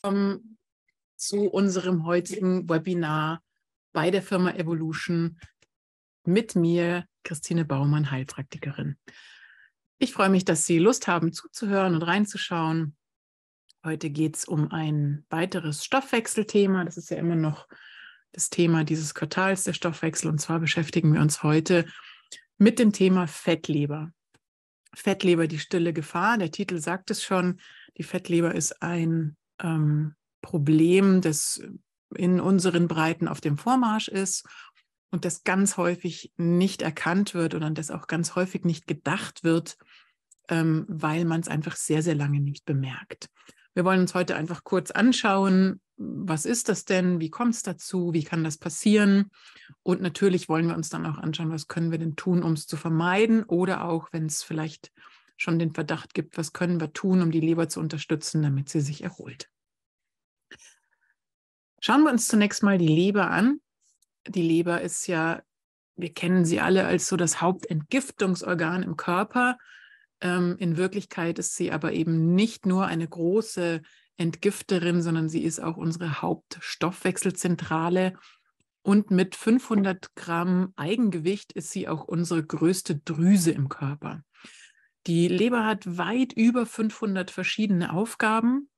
willkommen zu unserem heutigen Webinar bei der Firma Evolution mit mir, Christine Baumann, Heilpraktikerin. Ich freue mich, dass Sie Lust haben, zuzuhören und reinzuschauen. Heute geht es um ein weiteres Stoffwechselthema. Das ist ja immer noch das Thema dieses Quartals, der Stoffwechsel. Und zwar beschäftigen wir uns heute mit dem Thema Fettleber. Fettleber, die stille Gefahr. Der Titel sagt es schon. Die Fettleber ist ein ähm, Problem, das in unseren Breiten auf dem Vormarsch ist und das ganz häufig nicht erkannt wird oder das auch ganz häufig nicht gedacht wird, ähm, weil man es einfach sehr, sehr lange nicht bemerkt. Wir wollen uns heute einfach kurz anschauen, was ist das denn, wie kommt es dazu, wie kann das passieren und natürlich wollen wir uns dann auch anschauen, was können wir denn tun, um es zu vermeiden oder auch, wenn es vielleicht schon den Verdacht gibt, was können wir tun, um die Leber zu unterstützen, damit sie sich erholt. Schauen wir uns zunächst mal die Leber an. Die Leber ist ja, wir kennen sie alle als so das Hauptentgiftungsorgan im Körper. Ähm, in Wirklichkeit ist sie aber eben nicht nur eine große Entgifterin, sondern sie ist auch unsere Hauptstoffwechselzentrale. Und mit 500 Gramm Eigengewicht ist sie auch unsere größte Drüse im Körper. Die Leber hat weit über 500 verschiedene Aufgaben.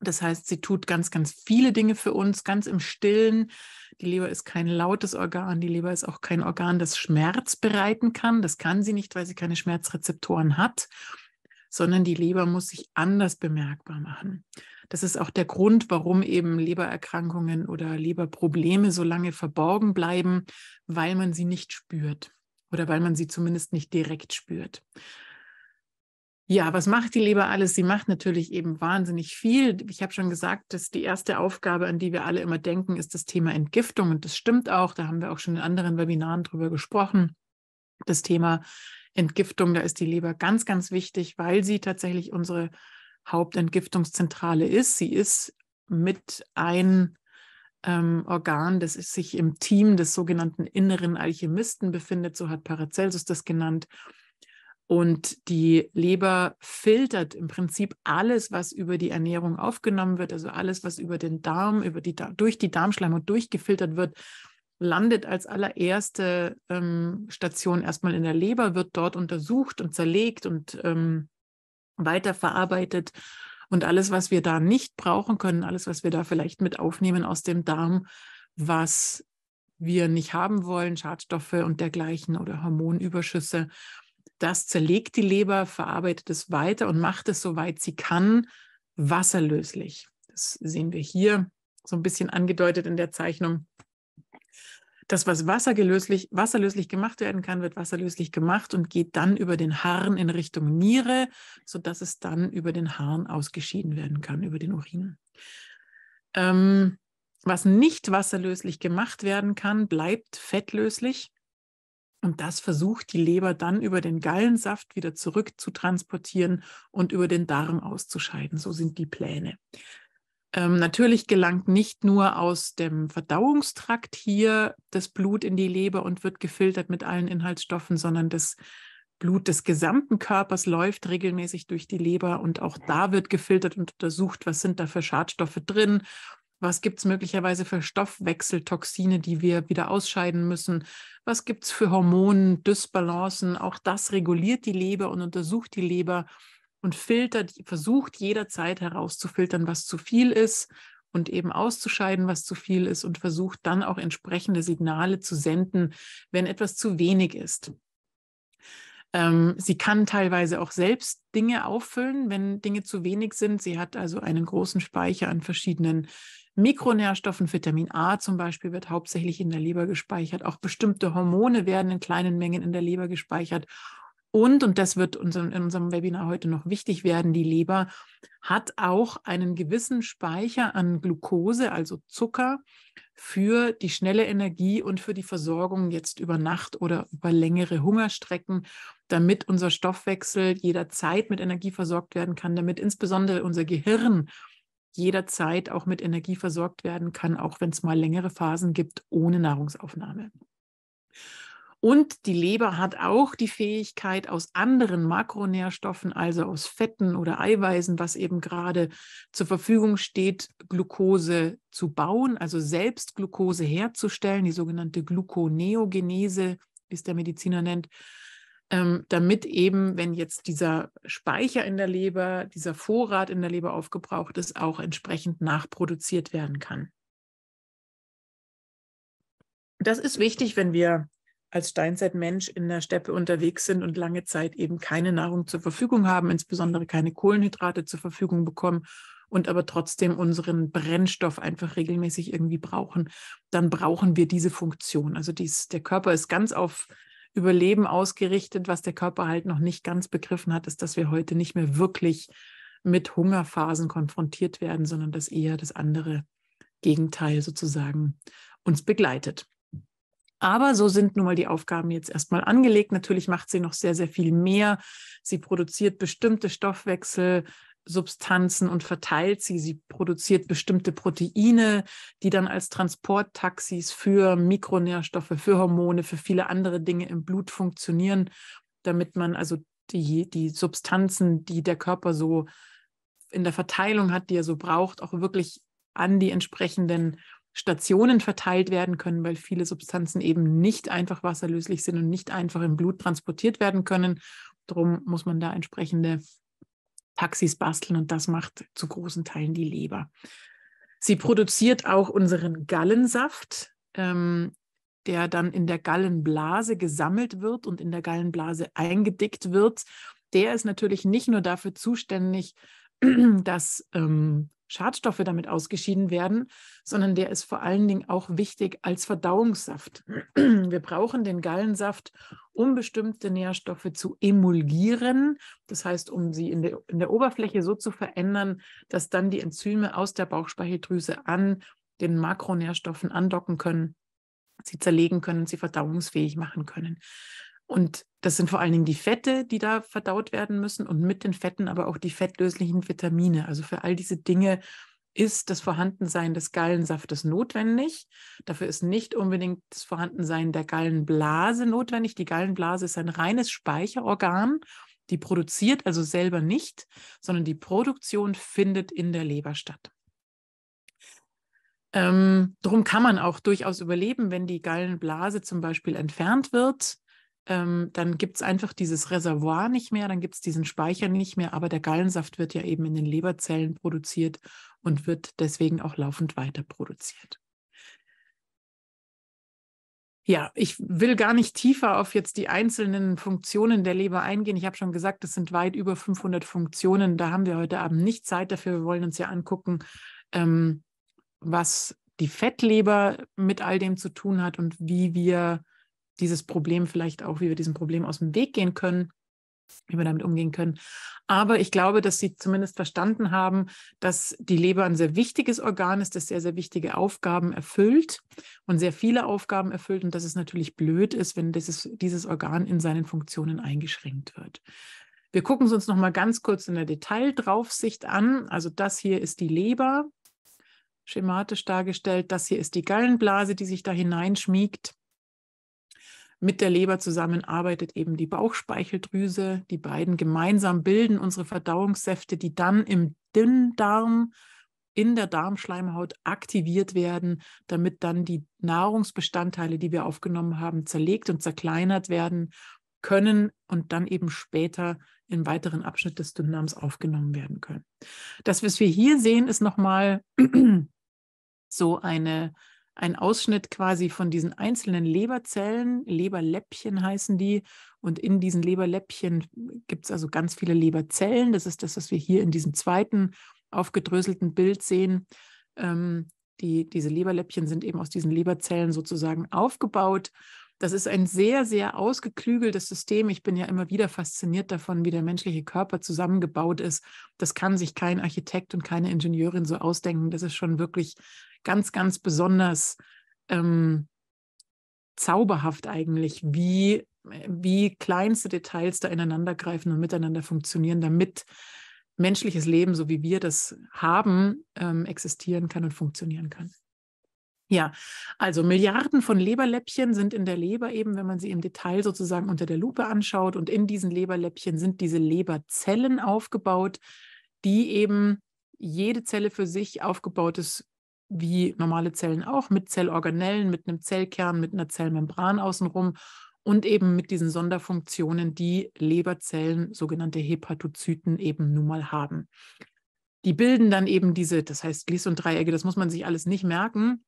Das heißt, sie tut ganz, ganz viele Dinge für uns, ganz im Stillen. Die Leber ist kein lautes Organ. Die Leber ist auch kein Organ, das Schmerz bereiten kann. Das kann sie nicht, weil sie keine Schmerzrezeptoren hat, sondern die Leber muss sich anders bemerkbar machen. Das ist auch der Grund, warum eben Lebererkrankungen oder Leberprobleme so lange verborgen bleiben, weil man sie nicht spürt oder weil man sie zumindest nicht direkt spürt. Ja, was macht die Leber alles? Sie macht natürlich eben wahnsinnig viel. Ich habe schon gesagt, dass die erste Aufgabe, an die wir alle immer denken, ist das Thema Entgiftung. Und das stimmt auch. Da haben wir auch schon in anderen Webinaren drüber gesprochen. Das Thema Entgiftung, da ist die Leber ganz, ganz wichtig, weil sie tatsächlich unsere Hauptentgiftungszentrale ist. Sie ist mit ein ähm, Organ, das sich im Team des sogenannten inneren Alchemisten befindet. So hat Paracelsus das genannt. Und die Leber filtert im Prinzip alles, was über die Ernährung aufgenommen wird, also alles, was über den Darm, über die, durch die Darmschleimhaut durchgefiltert wird, landet als allererste ähm, Station erstmal in der Leber, wird dort untersucht und zerlegt und ähm, weiterverarbeitet. Und alles, was wir da nicht brauchen können, alles, was wir da vielleicht mit aufnehmen aus dem Darm, was wir nicht haben wollen, Schadstoffe und dergleichen oder Hormonüberschüsse, das zerlegt die Leber, verarbeitet es weiter und macht es, soweit sie kann, wasserlöslich. Das sehen wir hier so ein bisschen angedeutet in der Zeichnung. Das, was wassergelöslich, wasserlöslich gemacht werden kann, wird wasserlöslich gemacht und geht dann über den Harn in Richtung Niere, sodass es dann über den Harn ausgeschieden werden kann, über den Urin. Ähm, was nicht wasserlöslich gemacht werden kann, bleibt fettlöslich. Und das versucht die Leber dann über den Gallensaft wieder zurück zu transportieren und über den Darm auszuscheiden. So sind die Pläne. Ähm, natürlich gelangt nicht nur aus dem Verdauungstrakt hier das Blut in die Leber und wird gefiltert mit allen Inhaltsstoffen, sondern das Blut des gesamten Körpers läuft regelmäßig durch die Leber und auch da wird gefiltert und untersucht, was sind da für Schadstoffe drin was gibt es möglicherweise für Stoffwechseltoxine, die wir wieder ausscheiden müssen? Was gibt es für Hormonen, Dysbalancen? Auch das reguliert die Leber und untersucht die Leber und filtert, versucht jederzeit herauszufiltern, was zu viel ist und eben auszuscheiden, was zu viel ist und versucht dann auch entsprechende Signale zu senden, wenn etwas zu wenig ist. Ähm, sie kann teilweise auch selbst Dinge auffüllen, wenn Dinge zu wenig sind. Sie hat also einen großen Speicher an verschiedenen Mikronährstoffen, Vitamin A zum Beispiel wird hauptsächlich in der Leber gespeichert. Auch bestimmte Hormone werden in kleinen Mengen in der Leber gespeichert. Und, und das wird in unserem Webinar heute noch wichtig werden, die Leber hat auch einen gewissen Speicher an Glucose, also Zucker, für die schnelle Energie und für die Versorgung jetzt über Nacht oder über längere Hungerstrecken, damit unser Stoffwechsel jederzeit mit Energie versorgt werden kann, damit insbesondere unser Gehirn jederzeit auch mit Energie versorgt werden kann, auch wenn es mal längere Phasen gibt ohne Nahrungsaufnahme. Und die Leber hat auch die Fähigkeit, aus anderen Makronährstoffen, also aus Fetten oder Eiweißen, was eben gerade zur Verfügung steht, Glucose zu bauen, also selbst Glucose herzustellen, die sogenannte Gluconeogenese, wie es der Mediziner nennt, ähm, damit eben, wenn jetzt dieser Speicher in der Leber, dieser Vorrat in der Leber aufgebraucht ist, auch entsprechend nachproduziert werden kann. Das ist wichtig, wenn wir als Steinzeitmensch in der Steppe unterwegs sind und lange Zeit eben keine Nahrung zur Verfügung haben, insbesondere keine Kohlenhydrate zur Verfügung bekommen und aber trotzdem unseren Brennstoff einfach regelmäßig irgendwie brauchen, dann brauchen wir diese Funktion. Also dies, der Körper ist ganz auf Überleben ausgerichtet. Was der Körper halt noch nicht ganz begriffen hat, ist, dass wir heute nicht mehr wirklich mit Hungerphasen konfrontiert werden, sondern dass eher das andere Gegenteil sozusagen uns begleitet. Aber so sind nun mal die Aufgaben jetzt erstmal angelegt. Natürlich macht sie noch sehr, sehr viel mehr. Sie produziert bestimmte Stoffwechselsubstanzen und verteilt sie. Sie produziert bestimmte Proteine, die dann als Transporttaxis für Mikronährstoffe, für Hormone, für viele andere Dinge im Blut funktionieren, damit man also die, die Substanzen, die der Körper so in der Verteilung hat, die er so braucht, auch wirklich an die entsprechenden Stationen verteilt werden können, weil viele Substanzen eben nicht einfach wasserlöslich sind und nicht einfach im Blut transportiert werden können. Darum muss man da entsprechende Taxis basteln und das macht zu großen Teilen die Leber. Sie produziert auch unseren Gallensaft, ähm, der dann in der Gallenblase gesammelt wird und in der Gallenblase eingedickt wird. Der ist natürlich nicht nur dafür zuständig, dass ähm, Schadstoffe damit ausgeschieden werden, sondern der ist vor allen Dingen auch wichtig als Verdauungssaft. Wir brauchen den Gallensaft, um bestimmte Nährstoffe zu emulgieren, das heißt, um sie in der, in der Oberfläche so zu verändern, dass dann die Enzyme aus der Bauchspeicheldrüse an den Makronährstoffen andocken können, sie zerlegen können, sie verdauungsfähig machen können. Und das sind vor allen Dingen die Fette, die da verdaut werden müssen und mit den Fetten aber auch die fettlöslichen Vitamine. Also für all diese Dinge ist das Vorhandensein des Gallensaftes notwendig. Dafür ist nicht unbedingt das Vorhandensein der Gallenblase notwendig. Die Gallenblase ist ein reines Speicherorgan. Die produziert also selber nicht, sondern die Produktion findet in der Leber statt. Ähm, darum kann man auch durchaus überleben, wenn die Gallenblase zum Beispiel entfernt wird ähm, dann gibt es einfach dieses Reservoir nicht mehr, dann gibt es diesen Speicher nicht mehr, aber der Gallensaft wird ja eben in den Leberzellen produziert und wird deswegen auch laufend weiter produziert. Ja, ich will gar nicht tiefer auf jetzt die einzelnen Funktionen der Leber eingehen. Ich habe schon gesagt, es sind weit über 500 Funktionen. Da haben wir heute Abend nicht Zeit dafür. Wir wollen uns ja angucken, ähm, was die Fettleber mit all dem zu tun hat und wie wir dieses Problem vielleicht auch, wie wir diesem Problem aus dem Weg gehen können, wie wir damit umgehen können. Aber ich glaube, dass sie zumindest verstanden haben, dass die Leber ein sehr wichtiges Organ ist, das sehr, sehr wichtige Aufgaben erfüllt und sehr viele Aufgaben erfüllt und dass es natürlich blöd ist, wenn dieses, dieses Organ in seinen Funktionen eingeschränkt wird. Wir gucken es uns nochmal ganz kurz in der Detaildraufsicht an. Also das hier ist die Leber, schematisch dargestellt. Das hier ist die Gallenblase, die sich da hineinschmiegt. Mit der Leber zusammen arbeitet eben die Bauchspeicheldrüse. Die beiden gemeinsam bilden unsere Verdauungssäfte, die dann im Dünndarm in der Darmschleimhaut aktiviert werden, damit dann die Nahrungsbestandteile, die wir aufgenommen haben, zerlegt und zerkleinert werden können und dann eben später im weiteren Abschnitt des Dünndarms aufgenommen werden können. Das, was wir hier sehen, ist nochmal so eine ein Ausschnitt quasi von diesen einzelnen Leberzellen, Leberläppchen heißen die. Und in diesen Leberläppchen gibt es also ganz viele Leberzellen. Das ist das, was wir hier in diesem zweiten aufgedröselten Bild sehen. Ähm, die, diese Leberläppchen sind eben aus diesen Leberzellen sozusagen aufgebaut. Das ist ein sehr, sehr ausgeklügeltes System. Ich bin ja immer wieder fasziniert davon, wie der menschliche Körper zusammengebaut ist. Das kann sich kein Architekt und keine Ingenieurin so ausdenken. Das ist schon wirklich ganz, ganz besonders ähm, zauberhaft eigentlich, wie, wie kleinste Details da ineinandergreifen und miteinander funktionieren, damit menschliches Leben, so wie wir das haben, ähm, existieren kann und funktionieren kann. Ja, also Milliarden von Leberläppchen sind in der Leber eben, wenn man sie im Detail sozusagen unter der Lupe anschaut. Und in diesen Leberläppchen sind diese Leberzellen aufgebaut, die eben jede Zelle für sich aufgebaut ist, wie normale Zellen auch, mit Zellorganellen, mit einem Zellkern, mit einer Zellmembran außenrum und eben mit diesen Sonderfunktionen, die Leberzellen, sogenannte Hepatozyten, eben nun mal haben. Die bilden dann eben diese, das heißt Glies und Dreiecke, das muss man sich alles nicht merken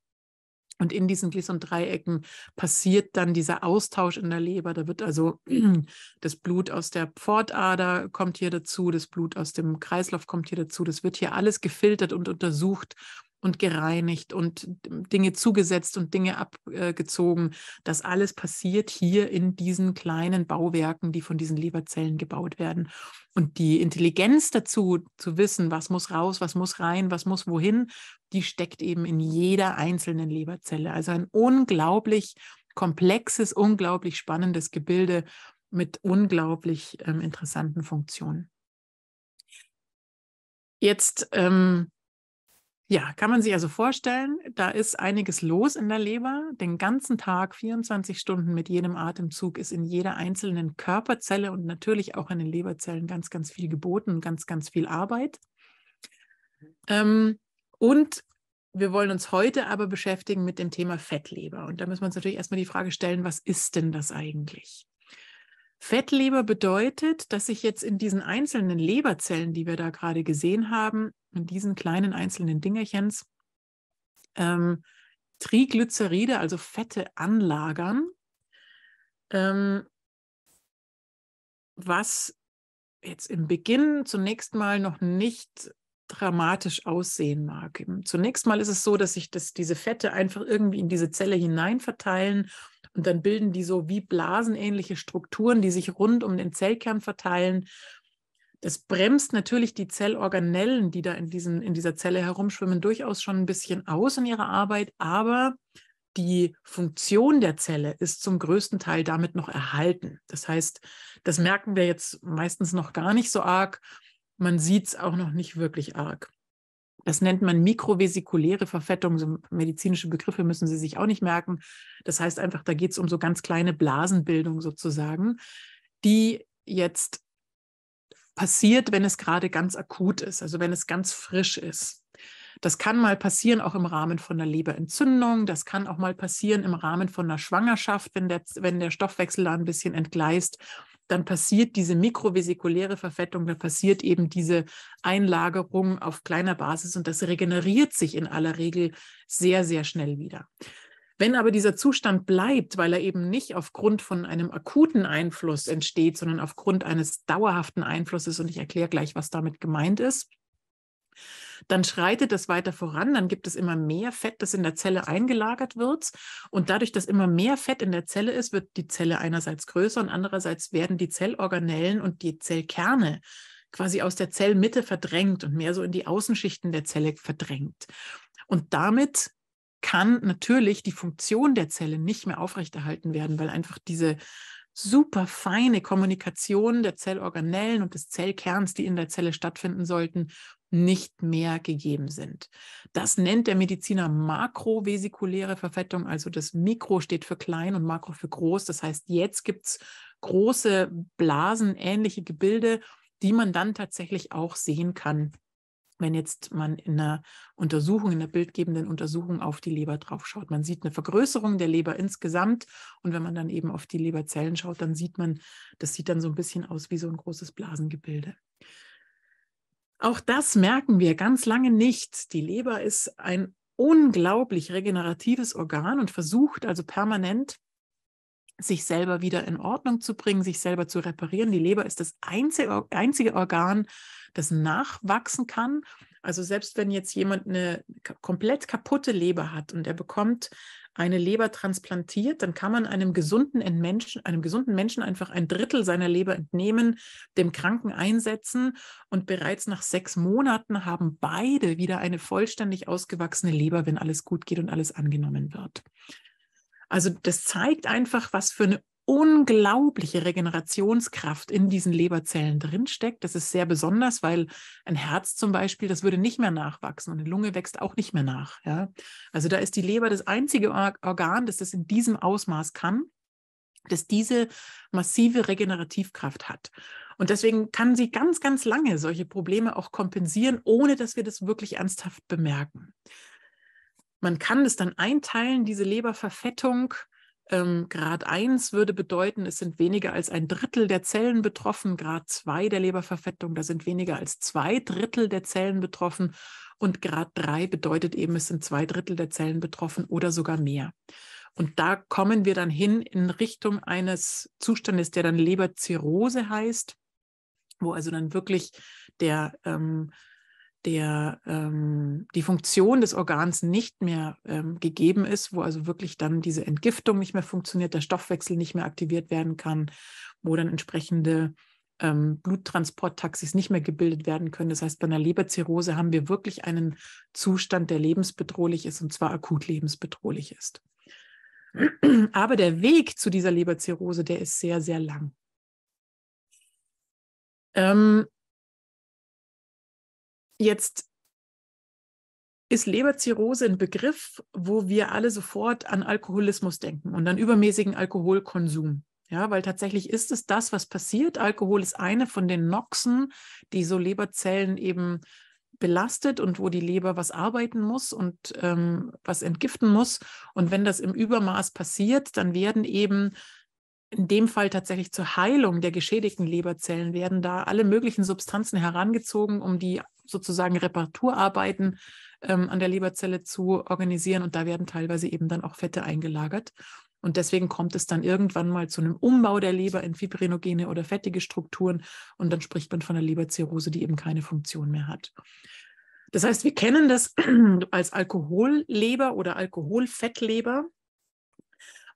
und in diesen Gleson Dreiecken passiert dann dieser Austausch in der Leber. Da wird also das Blut aus der Pfortader kommt hier dazu, das Blut aus dem Kreislauf kommt hier dazu. Das wird hier alles gefiltert und untersucht und gereinigt und ähm, Dinge zugesetzt und Dinge abgezogen. Das alles passiert hier in diesen kleinen Bauwerken, die von diesen Leberzellen gebaut werden. Und die Intelligenz dazu, zu wissen, was muss raus, was muss rein, was muss wohin, die steckt eben in jeder einzelnen Leberzelle. Also ein unglaublich komplexes, unglaublich spannendes Gebilde mit unglaublich ähm, interessanten Funktionen. Jetzt ähm, ja, kann man sich also vorstellen, da ist einiges los in der Leber. Den ganzen Tag, 24 Stunden mit jedem Atemzug ist in jeder einzelnen Körperzelle und natürlich auch in den Leberzellen ganz, ganz viel geboten, ganz, ganz viel Arbeit. Ähm, und wir wollen uns heute aber beschäftigen mit dem Thema Fettleber. Und da müssen wir uns natürlich erstmal die Frage stellen, was ist denn das eigentlich? Fettleber bedeutet, dass sich jetzt in diesen einzelnen Leberzellen, die wir da gerade gesehen haben, in diesen kleinen einzelnen Dingerchens, ähm, Triglyceride, also Fette, anlagern, ähm, was jetzt im Beginn zunächst mal noch nicht dramatisch aussehen mag. Zunächst mal ist es so, dass sich das, diese Fette einfach irgendwie in diese Zelle hineinverteilen verteilen und dann bilden die so wie blasenähnliche Strukturen, die sich rund um den Zellkern verteilen. Das bremst natürlich die Zellorganellen, die da in, diesen, in dieser Zelle herumschwimmen, durchaus schon ein bisschen aus in ihrer Arbeit, aber die Funktion der Zelle ist zum größten Teil damit noch erhalten. Das heißt, das merken wir jetzt meistens noch gar nicht so arg. Man sieht es auch noch nicht wirklich arg. Das nennt man mikrovesikuläre Verfettung. So medizinische Begriffe müssen Sie sich auch nicht merken. Das heißt einfach, da geht es um so ganz kleine Blasenbildung sozusagen, die jetzt passiert, wenn es gerade ganz akut ist, also wenn es ganz frisch ist. Das kann mal passieren, auch im Rahmen von einer Leberentzündung. Das kann auch mal passieren im Rahmen von einer Schwangerschaft, wenn der, wenn der Stoffwechsel da ein bisschen entgleist dann passiert diese mikrovesikuläre Verfettung, dann passiert eben diese Einlagerung auf kleiner Basis und das regeneriert sich in aller Regel sehr, sehr schnell wieder. Wenn aber dieser Zustand bleibt, weil er eben nicht aufgrund von einem akuten Einfluss entsteht, sondern aufgrund eines dauerhaften Einflusses, und ich erkläre gleich, was damit gemeint ist, dann schreitet das weiter voran, dann gibt es immer mehr Fett, das in der Zelle eingelagert wird. Und dadurch, dass immer mehr Fett in der Zelle ist, wird die Zelle einerseits größer und andererseits werden die Zellorganellen und die Zellkerne quasi aus der Zellmitte verdrängt und mehr so in die Außenschichten der Zelle verdrängt. Und damit kann natürlich die Funktion der Zelle nicht mehr aufrechterhalten werden, weil einfach diese super feine Kommunikation der Zellorganellen und des Zellkerns, die in der Zelle stattfinden sollten, nicht mehr gegeben sind. Das nennt der Mediziner makrovesikuläre Verfettung, also das Mikro steht für klein und makro für groß. Das heißt, jetzt gibt es große Blasen, ähnliche Gebilde, die man dann tatsächlich auch sehen kann, wenn jetzt man in einer Untersuchung, in einer bildgebenden Untersuchung auf die Leber draufschaut. Man sieht eine Vergrößerung der Leber insgesamt und wenn man dann eben auf die Leberzellen schaut, dann sieht man, das sieht dann so ein bisschen aus wie so ein großes Blasengebilde. Auch das merken wir ganz lange nicht. Die Leber ist ein unglaublich regeneratives Organ und versucht also permanent, sich selber wieder in Ordnung zu bringen, sich selber zu reparieren. Die Leber ist das einzige, einzige Organ, das nachwachsen kann. Also selbst wenn jetzt jemand eine komplett kaputte Leber hat und er bekommt eine Leber transplantiert, dann kann man einem gesunden Menschen, einem gesunden Menschen einfach ein Drittel seiner Leber entnehmen, dem Kranken einsetzen und bereits nach sechs Monaten haben beide wieder eine vollständig ausgewachsene Leber, wenn alles gut geht und alles angenommen wird. Also das zeigt einfach, was für eine unglaubliche Regenerationskraft in diesen Leberzellen drinsteckt. Das ist sehr besonders, weil ein Herz zum Beispiel, das würde nicht mehr nachwachsen und eine Lunge wächst auch nicht mehr nach. Ja? Also da ist die Leber das einzige Organ, das das in diesem Ausmaß kann, das diese massive Regenerativkraft hat. Und deswegen kann sie ganz, ganz lange solche Probleme auch kompensieren, ohne dass wir das wirklich ernsthaft bemerken. Man kann das dann einteilen, diese Leberverfettung, ähm, Grad 1 würde bedeuten, es sind weniger als ein Drittel der Zellen betroffen. Grad 2 der Leberverfettung, da sind weniger als zwei Drittel der Zellen betroffen. Und Grad 3 bedeutet eben, es sind zwei Drittel der Zellen betroffen oder sogar mehr. Und da kommen wir dann hin in Richtung eines Zustandes, der dann Leberzirrhose heißt, wo also dann wirklich der ähm, der, ähm, die Funktion des Organs nicht mehr ähm, gegeben ist, wo also wirklich dann diese Entgiftung nicht mehr funktioniert, der Stoffwechsel nicht mehr aktiviert werden kann, wo dann entsprechende ähm, Bluttransporttaxis nicht mehr gebildet werden können. Das heißt, bei einer Leberzirrhose haben wir wirklich einen Zustand, der lebensbedrohlich ist und zwar akut lebensbedrohlich ist. Aber der Weg zu dieser Leberzirrhose, der ist sehr, sehr lang. Ähm, Jetzt ist Leberzirrhose ein Begriff, wo wir alle sofort an Alkoholismus denken und an übermäßigen Alkoholkonsum. Ja, weil tatsächlich ist es das, was passiert. Alkohol ist eine von den Noxen, die so Leberzellen eben belastet und wo die Leber was arbeiten muss und ähm, was entgiften muss. Und wenn das im Übermaß passiert, dann werden eben in dem Fall tatsächlich zur Heilung der geschädigten Leberzellen werden da alle möglichen Substanzen herangezogen, um die sozusagen Reparaturarbeiten ähm, an der Leberzelle zu organisieren. Und da werden teilweise eben dann auch Fette eingelagert. Und deswegen kommt es dann irgendwann mal zu einem Umbau der Leber in fibrinogene oder fettige Strukturen. Und dann spricht man von der Leberzirrhose, die eben keine Funktion mehr hat. Das heißt, wir kennen das als Alkoholleber oder Alkoholfettleber.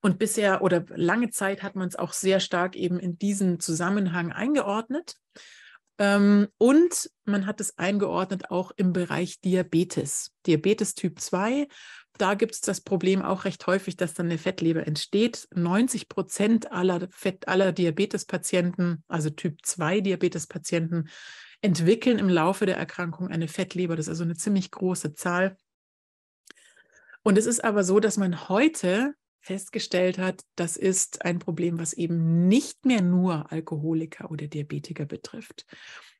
Und bisher oder lange Zeit hat man es auch sehr stark eben in diesen Zusammenhang eingeordnet. Ähm, und man hat es eingeordnet auch im Bereich Diabetes. Diabetes Typ 2, da gibt es das Problem auch recht häufig, dass dann eine Fettleber entsteht. 90 Prozent aller, Fett, aller Diabetespatienten, also Typ 2 Diabetespatienten, entwickeln im Laufe der Erkrankung eine Fettleber. Das ist also eine ziemlich große Zahl. Und es ist aber so, dass man heute festgestellt hat, das ist ein Problem, was eben nicht mehr nur Alkoholiker oder Diabetiker betrifft.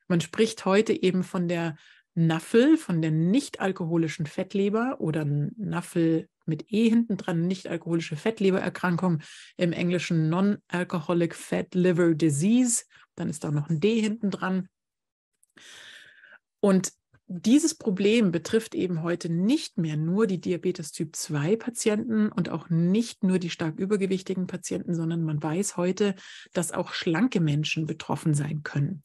Man spricht heute eben von der Naffel, von der nicht-alkoholischen Fettleber oder Naffel mit E hinten dran, nicht-alkoholische Fettlebererkrankung, im Englischen Non-Alcoholic Fat Liver Disease, dann ist da noch ein D hinten dran. Und dieses Problem betrifft eben heute nicht mehr nur die Diabetes Typ 2 Patienten und auch nicht nur die stark übergewichtigen Patienten, sondern man weiß heute, dass auch schlanke Menschen betroffen sein können.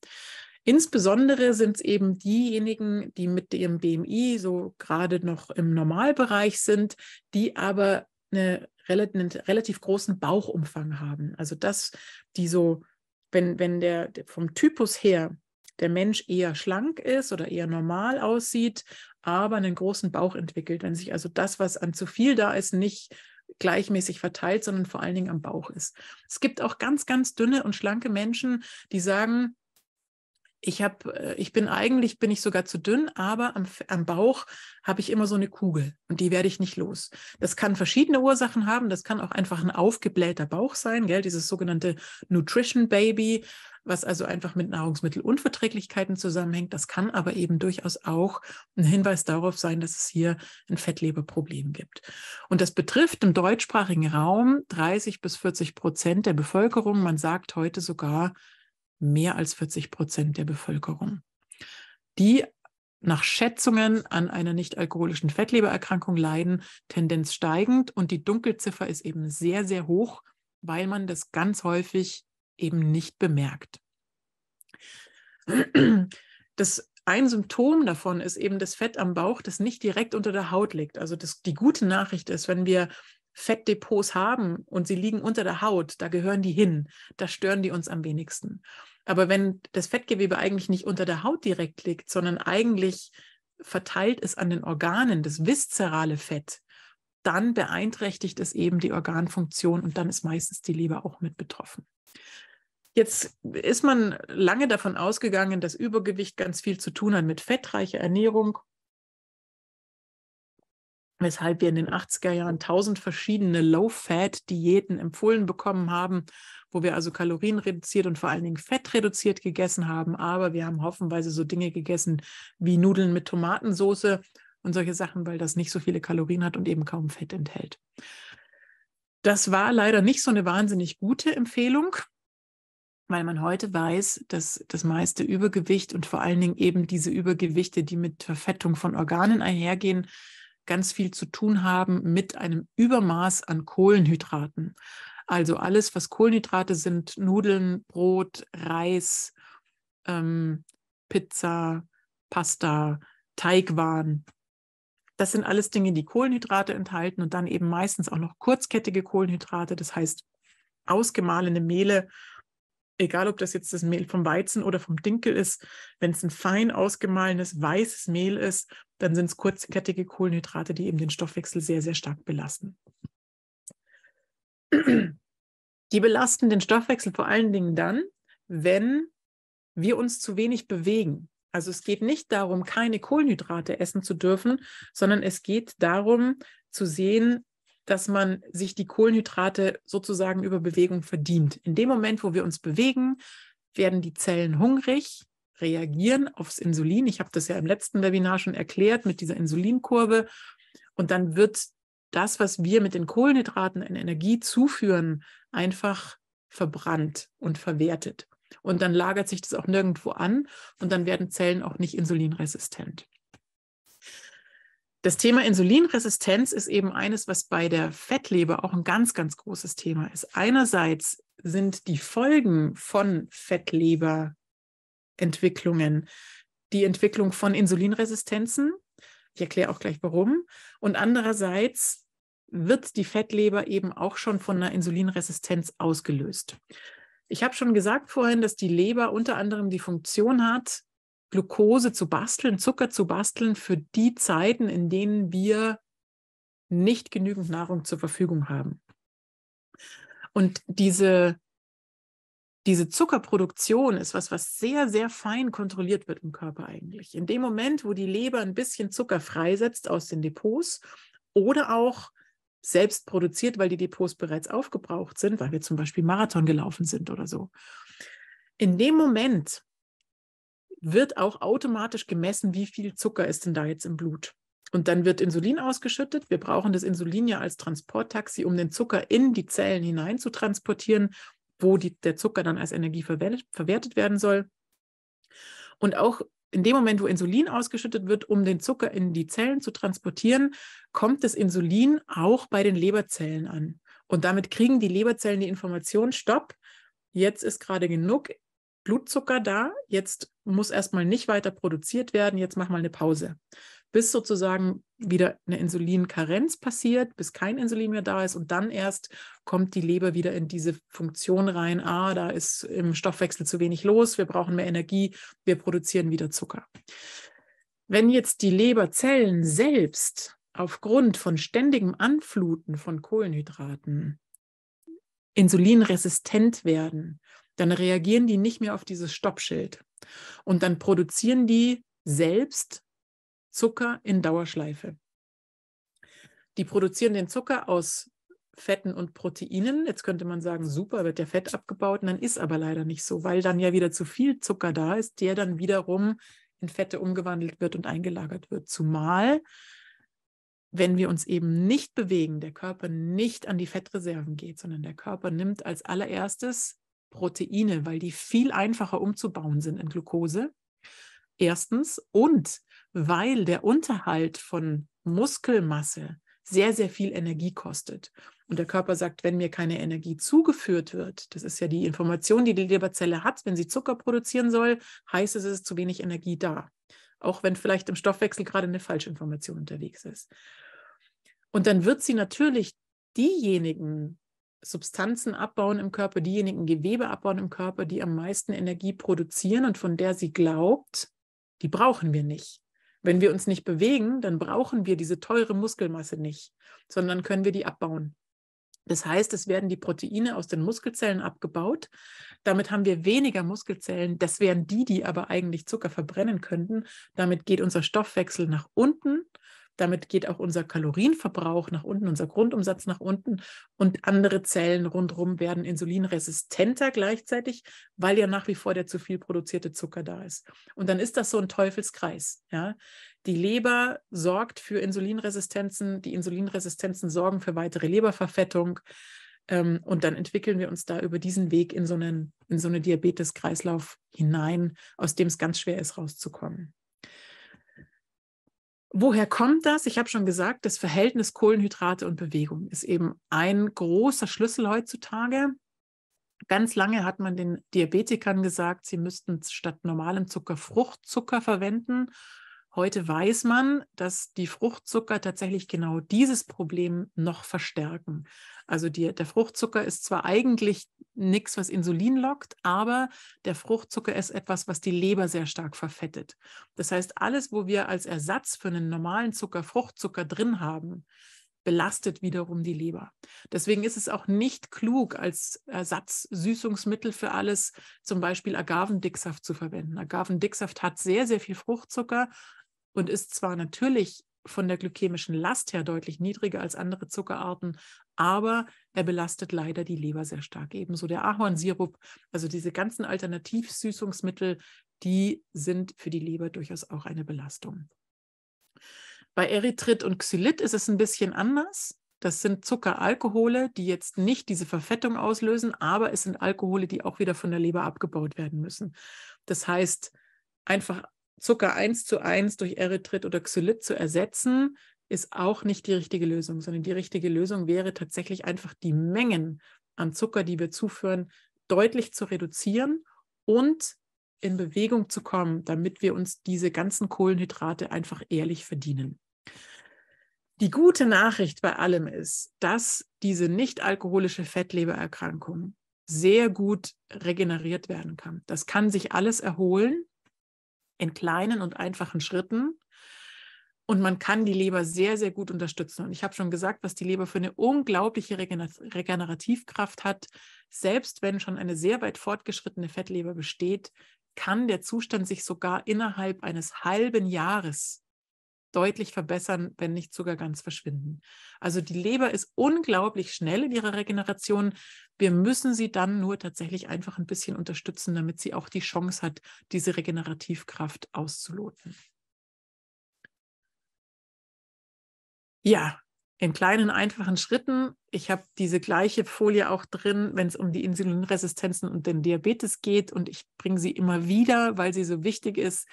Insbesondere sind es eben diejenigen, die mit ihrem BMI so gerade noch im Normalbereich sind, die aber eine, einen relativ großen Bauchumfang haben. Also das, die so, wenn, wenn der vom Typus her der Mensch eher schlank ist oder eher normal aussieht, aber einen großen Bauch entwickelt, wenn sich also das, was an zu viel da ist, nicht gleichmäßig verteilt, sondern vor allen Dingen am Bauch ist. Es gibt auch ganz, ganz dünne und schlanke Menschen, die sagen, ich habe, äh, ich bin eigentlich, bin ich sogar zu dünn, aber am, am Bauch habe ich immer so eine Kugel und die werde ich nicht los. Das kann verschiedene Ursachen haben. Das kann auch einfach ein aufgeblähter Bauch sein, gell? Dieses sogenannte Nutrition Baby was also einfach mit Nahrungsmittelunverträglichkeiten zusammenhängt. Das kann aber eben durchaus auch ein Hinweis darauf sein, dass es hier ein Fettleberproblem gibt. Und das betrifft im deutschsprachigen Raum 30 bis 40 Prozent der Bevölkerung. Man sagt heute sogar mehr als 40 Prozent der Bevölkerung, die nach Schätzungen an einer nichtalkoholischen Fettlebererkrankung leiden, Tendenz steigend und die Dunkelziffer ist eben sehr, sehr hoch, weil man das ganz häufig eben nicht bemerkt. Das ein Symptom davon ist eben das Fett am Bauch, das nicht direkt unter der Haut liegt. Also das, die gute Nachricht ist, wenn wir Fettdepots haben und sie liegen unter der Haut, da gehören die hin, da stören die uns am wenigsten. Aber wenn das Fettgewebe eigentlich nicht unter der Haut direkt liegt, sondern eigentlich verteilt ist an den Organen, das viszerale Fett, dann beeinträchtigt es eben die Organfunktion und dann ist meistens die Leber auch mit betroffen. Jetzt ist man lange davon ausgegangen, dass Übergewicht ganz viel zu tun hat mit fettreicher Ernährung, weshalb wir in den 80er Jahren tausend verschiedene Low-Fat-Diäten empfohlen bekommen haben, wo wir also Kalorien reduziert und vor allen Dingen Fett reduziert gegessen haben. Aber wir haben hoffenweise so Dinge gegessen wie Nudeln mit Tomatensoße und solche Sachen, weil das nicht so viele Kalorien hat und eben kaum Fett enthält. Das war leider nicht so eine wahnsinnig gute Empfehlung weil man heute weiß, dass das meiste Übergewicht und vor allen Dingen eben diese Übergewichte, die mit Verfettung von Organen einhergehen, ganz viel zu tun haben mit einem Übermaß an Kohlenhydraten. Also alles, was Kohlenhydrate sind, Nudeln, Brot, Reis, ähm, Pizza, Pasta, Teigwaren. Das sind alles Dinge, die Kohlenhydrate enthalten und dann eben meistens auch noch kurzkettige Kohlenhydrate, das heißt ausgemahlene Mehle egal ob das jetzt das Mehl vom Weizen oder vom Dinkel ist, wenn es ein fein ausgemahlenes weißes Mehl ist, dann sind es kurzkettige Kohlenhydrate, die eben den Stoffwechsel sehr, sehr stark belasten. Die belasten den Stoffwechsel vor allen Dingen dann, wenn wir uns zu wenig bewegen. Also es geht nicht darum, keine Kohlenhydrate essen zu dürfen, sondern es geht darum zu sehen, dass man sich die Kohlenhydrate sozusagen über Bewegung verdient. In dem Moment, wo wir uns bewegen, werden die Zellen hungrig, reagieren aufs Insulin. Ich habe das ja im letzten Webinar schon erklärt mit dieser Insulinkurve. Und dann wird das, was wir mit den Kohlenhydraten in Energie zuführen, einfach verbrannt und verwertet. Und dann lagert sich das auch nirgendwo an und dann werden Zellen auch nicht insulinresistent das Thema Insulinresistenz ist eben eines, was bei der Fettleber auch ein ganz, ganz großes Thema ist. Einerseits sind die Folgen von Fettleberentwicklungen die Entwicklung von Insulinresistenzen. Ich erkläre auch gleich warum. Und andererseits wird die Fettleber eben auch schon von einer Insulinresistenz ausgelöst. Ich habe schon gesagt vorhin, dass die Leber unter anderem die Funktion hat, Glucose zu basteln, Zucker zu basteln für die Zeiten, in denen wir nicht genügend Nahrung zur Verfügung haben. Und diese, diese Zuckerproduktion ist was, was sehr, sehr fein kontrolliert wird im Körper eigentlich. In dem Moment, wo die Leber ein bisschen Zucker freisetzt aus den Depots oder auch selbst produziert, weil die Depots bereits aufgebraucht sind, weil wir zum Beispiel Marathon gelaufen sind oder so. In dem Moment wird auch automatisch gemessen, wie viel Zucker ist denn da jetzt im Blut. Und dann wird Insulin ausgeschüttet. Wir brauchen das Insulin ja als Transporttaxi, um den Zucker in die Zellen hinein zu transportieren, wo die, der Zucker dann als Energie verwertet, verwertet werden soll. Und auch in dem Moment, wo Insulin ausgeschüttet wird, um den Zucker in die Zellen zu transportieren, kommt das Insulin auch bei den Leberzellen an. Und damit kriegen die Leberzellen die Information, stopp, jetzt ist gerade genug Blutzucker da, jetzt muss erstmal nicht weiter produziert werden, jetzt mach mal eine Pause. Bis sozusagen wieder eine Insulinkarenz passiert, bis kein Insulin mehr da ist und dann erst kommt die Leber wieder in diese Funktion rein, ah, da ist im Stoffwechsel zu wenig los, wir brauchen mehr Energie, wir produzieren wieder Zucker. Wenn jetzt die Leberzellen selbst aufgrund von ständigem Anfluten von Kohlenhydraten insulinresistent werden, dann reagieren die nicht mehr auf dieses Stoppschild. Und dann produzieren die selbst Zucker in Dauerschleife. Die produzieren den Zucker aus Fetten und Proteinen. Jetzt könnte man sagen, super, wird der Fett abgebaut. Und dann ist aber leider nicht so, weil dann ja wieder zu viel Zucker da ist, der dann wiederum in Fette umgewandelt wird und eingelagert wird. Zumal, wenn wir uns eben nicht bewegen, der Körper nicht an die Fettreserven geht, sondern der Körper nimmt als allererstes Proteine, weil die viel einfacher umzubauen sind in Glucose. Erstens. Und weil der Unterhalt von Muskelmasse sehr, sehr viel Energie kostet. Und der Körper sagt, wenn mir keine Energie zugeführt wird, das ist ja die Information, die die Leberzelle hat, wenn sie Zucker produzieren soll, heißt es, es ist zu wenig Energie da. Auch wenn vielleicht im Stoffwechsel gerade eine Falschinformation unterwegs ist. Und dann wird sie natürlich diejenigen Substanzen abbauen im Körper, diejenigen Gewebe abbauen im Körper, die am meisten Energie produzieren und von der sie glaubt, die brauchen wir nicht. Wenn wir uns nicht bewegen, dann brauchen wir diese teure Muskelmasse nicht, sondern können wir die abbauen. Das heißt, es werden die Proteine aus den Muskelzellen abgebaut. Damit haben wir weniger Muskelzellen. Das wären die, die aber eigentlich Zucker verbrennen könnten. Damit geht unser Stoffwechsel nach unten damit geht auch unser Kalorienverbrauch nach unten, unser Grundumsatz nach unten und andere Zellen rundherum werden insulinresistenter gleichzeitig, weil ja nach wie vor der zu viel produzierte Zucker da ist. Und dann ist das so ein Teufelskreis. Ja? Die Leber sorgt für Insulinresistenzen, die Insulinresistenzen sorgen für weitere Leberverfettung. Ähm, und dann entwickeln wir uns da über diesen Weg in so einen so eine Diabetes-Kreislauf hinein, aus dem es ganz schwer ist, rauszukommen. Woher kommt das? Ich habe schon gesagt, das Verhältnis Kohlenhydrate und Bewegung ist eben ein großer Schlüssel heutzutage. Ganz lange hat man den Diabetikern gesagt, sie müssten statt normalem Zucker Fruchtzucker verwenden Heute weiß man, dass die Fruchtzucker tatsächlich genau dieses Problem noch verstärken. Also die, der Fruchtzucker ist zwar eigentlich nichts, was Insulin lockt, aber der Fruchtzucker ist etwas, was die Leber sehr stark verfettet. Das heißt, alles, wo wir als Ersatz für einen normalen Zucker Fruchtzucker drin haben, belastet wiederum die Leber. Deswegen ist es auch nicht klug, als Ersatzsüßungsmittel für alles zum Beispiel Agavendicksaft zu verwenden. Agavendicksaft hat sehr, sehr viel Fruchtzucker, und ist zwar natürlich von der glykämischen Last her deutlich niedriger als andere Zuckerarten, aber er belastet leider die Leber sehr stark. Ebenso der Ahornsirup, also diese ganzen Alternativsüßungsmittel, die sind für die Leber durchaus auch eine Belastung. Bei Erythrit und Xylit ist es ein bisschen anders. Das sind Zuckeralkohole, die jetzt nicht diese Verfettung auslösen, aber es sind Alkohole, die auch wieder von der Leber abgebaut werden müssen. Das heißt, einfach Zucker eins zu eins durch Erythrit oder Xylit zu ersetzen, ist auch nicht die richtige Lösung, sondern die richtige Lösung wäre tatsächlich einfach die Mengen an Zucker, die wir zuführen, deutlich zu reduzieren und in Bewegung zu kommen, damit wir uns diese ganzen Kohlenhydrate einfach ehrlich verdienen. Die gute Nachricht bei allem ist, dass diese nicht alkoholische Fettlebererkrankung sehr gut regeneriert werden kann. Das kann sich alles erholen in kleinen und einfachen Schritten. Und man kann die Leber sehr, sehr gut unterstützen. Und ich habe schon gesagt, was die Leber für eine unglaubliche Regenerativkraft hat. Selbst wenn schon eine sehr weit fortgeschrittene Fettleber besteht, kann der Zustand sich sogar innerhalb eines halben Jahres deutlich verbessern, wenn nicht sogar ganz verschwinden. Also die Leber ist unglaublich schnell in ihrer Regeneration. Wir müssen sie dann nur tatsächlich einfach ein bisschen unterstützen, damit sie auch die Chance hat, diese Regenerativkraft auszuloten. Ja, in kleinen, einfachen Schritten. Ich habe diese gleiche Folie auch drin, wenn es um die Insulinresistenzen und den Diabetes geht. Und ich bringe sie immer wieder, weil sie so wichtig ist.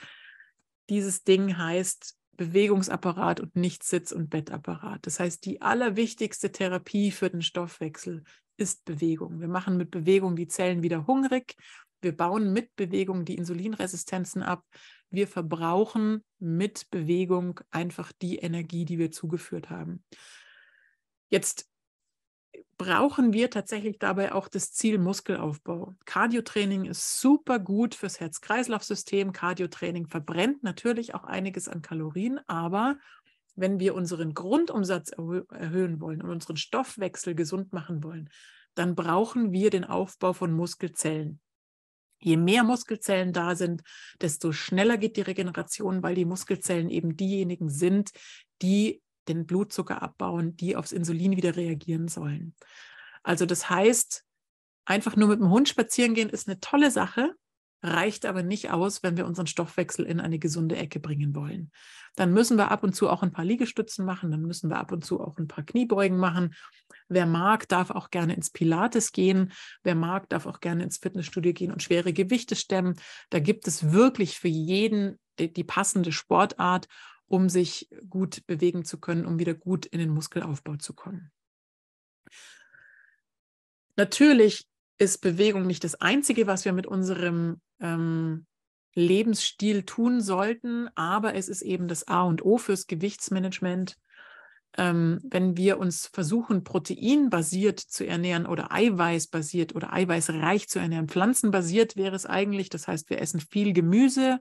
Dieses Ding heißt Bewegungsapparat und nicht Sitz- und Bettapparat. Das heißt, die allerwichtigste Therapie für den Stoffwechsel ist Bewegung. Wir machen mit Bewegung die Zellen wieder hungrig. Wir bauen mit Bewegung die Insulinresistenzen ab. Wir verbrauchen mit Bewegung einfach die Energie, die wir zugeführt haben. Jetzt brauchen wir tatsächlich dabei auch das Ziel Muskelaufbau. Cardiotraining ist super gut fürs Herz-Kreislauf-System. Cardiotraining verbrennt natürlich auch einiges an Kalorien, aber wenn wir unseren Grundumsatz erhö erhöhen wollen und unseren Stoffwechsel gesund machen wollen, dann brauchen wir den Aufbau von Muskelzellen. Je mehr Muskelzellen da sind, desto schneller geht die Regeneration, weil die Muskelzellen eben diejenigen sind, die den Blutzucker abbauen, die aufs Insulin wieder reagieren sollen. Also das heißt, einfach nur mit dem Hund spazieren gehen ist eine tolle Sache, reicht aber nicht aus, wenn wir unseren Stoffwechsel in eine gesunde Ecke bringen wollen. Dann müssen wir ab und zu auch ein paar Liegestützen machen, dann müssen wir ab und zu auch ein paar Kniebeugen machen. Wer mag, darf auch gerne ins Pilates gehen. Wer mag, darf auch gerne ins Fitnessstudio gehen und schwere Gewichte stemmen. Da gibt es wirklich für jeden die, die passende Sportart um sich gut bewegen zu können, um wieder gut in den Muskelaufbau zu kommen. Natürlich ist Bewegung nicht das Einzige, was wir mit unserem ähm, Lebensstil tun sollten, aber es ist eben das A und O fürs Gewichtsmanagement. Ähm, wenn wir uns versuchen, proteinbasiert zu ernähren oder eiweißbasiert oder eiweißreich zu ernähren, pflanzenbasiert wäre es eigentlich, das heißt, wir essen viel Gemüse,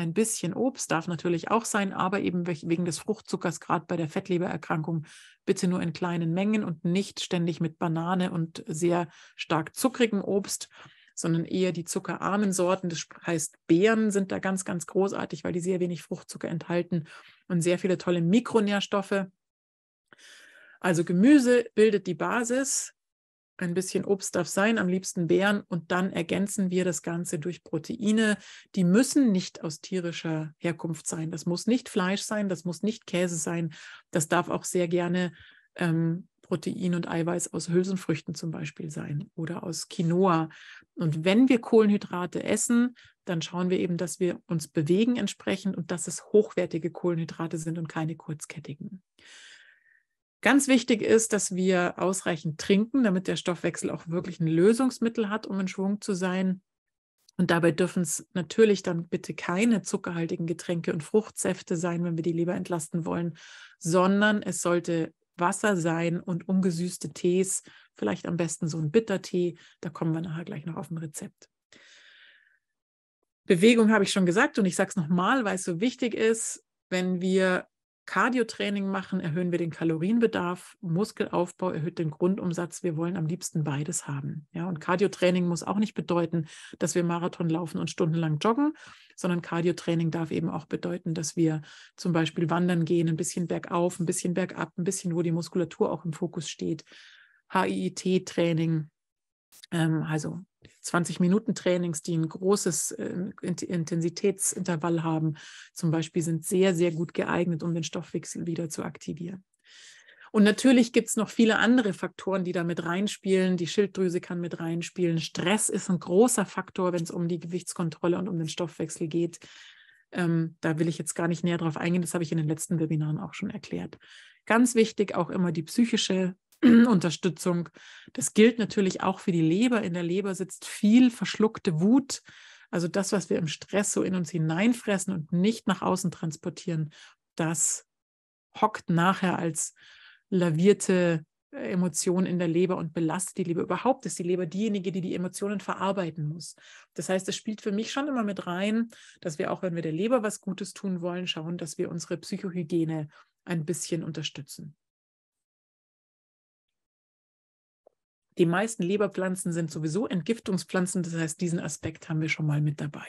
ein bisschen Obst darf natürlich auch sein, aber eben wegen des Fruchtzuckers, gerade bei der Fettlebererkrankung, bitte nur in kleinen Mengen und nicht ständig mit Banane und sehr stark zuckrigem Obst, sondern eher die zuckerarmen Sorten. Das heißt, Beeren sind da ganz, ganz großartig, weil die sehr wenig Fruchtzucker enthalten und sehr viele tolle Mikronährstoffe. Also Gemüse bildet die Basis, ein bisschen Obst darf sein, am liebsten Beeren und dann ergänzen wir das Ganze durch Proteine. Die müssen nicht aus tierischer Herkunft sein. Das muss nicht Fleisch sein, das muss nicht Käse sein. Das darf auch sehr gerne ähm, Protein und Eiweiß aus Hülsenfrüchten zum Beispiel sein oder aus Quinoa. Und wenn wir Kohlenhydrate essen, dann schauen wir eben, dass wir uns bewegen entsprechend und dass es hochwertige Kohlenhydrate sind und keine kurzkettigen. Ganz wichtig ist, dass wir ausreichend trinken, damit der Stoffwechsel auch wirklich ein Lösungsmittel hat, um in Schwung zu sein. Und dabei dürfen es natürlich dann bitte keine zuckerhaltigen Getränke und Fruchtsäfte sein, wenn wir die Leber entlasten wollen, sondern es sollte Wasser sein und ungesüßte Tees, vielleicht am besten so ein Bittertee. Da kommen wir nachher gleich noch auf ein Rezept. Bewegung habe ich schon gesagt und ich sage es nochmal, weil es so wichtig ist, wenn wir Cardiotraining machen, erhöhen wir den Kalorienbedarf, Muskelaufbau erhöht den Grundumsatz. Wir wollen am liebsten beides haben. Ja, und Cardiotraining muss auch nicht bedeuten, dass wir Marathon laufen und stundenlang joggen, sondern Cardiotraining darf eben auch bedeuten, dass wir zum Beispiel wandern gehen, ein bisschen bergauf, ein bisschen bergab, ein bisschen, wo die Muskulatur auch im Fokus steht. HIIT-Training, ähm, also 20 Minuten Trainings, die ein großes ähm, Intensitätsintervall haben, zum Beispiel, sind sehr, sehr gut geeignet, um den Stoffwechsel wieder zu aktivieren. Und natürlich gibt es noch viele andere Faktoren, die da mit reinspielen. Die Schilddrüse kann mit reinspielen. Stress ist ein großer Faktor, wenn es um die Gewichtskontrolle und um den Stoffwechsel geht. Ähm, da will ich jetzt gar nicht näher drauf eingehen. Das habe ich in den letzten Webinaren auch schon erklärt. Ganz wichtig auch immer die psychische Unterstützung. Das gilt natürlich auch für die Leber. In der Leber sitzt viel verschluckte Wut. Also das, was wir im Stress so in uns hineinfressen und nicht nach außen transportieren, das hockt nachher als lavierte äh, Emotion in der Leber und belastet die Leber. Überhaupt ist die Leber diejenige, die die Emotionen verarbeiten muss. Das heißt, es spielt für mich schon immer mit rein, dass wir auch, wenn wir der Leber was Gutes tun wollen, schauen, dass wir unsere Psychohygiene ein bisschen unterstützen. Die meisten Leberpflanzen sind sowieso Entgiftungspflanzen, das heißt, diesen Aspekt haben wir schon mal mit dabei.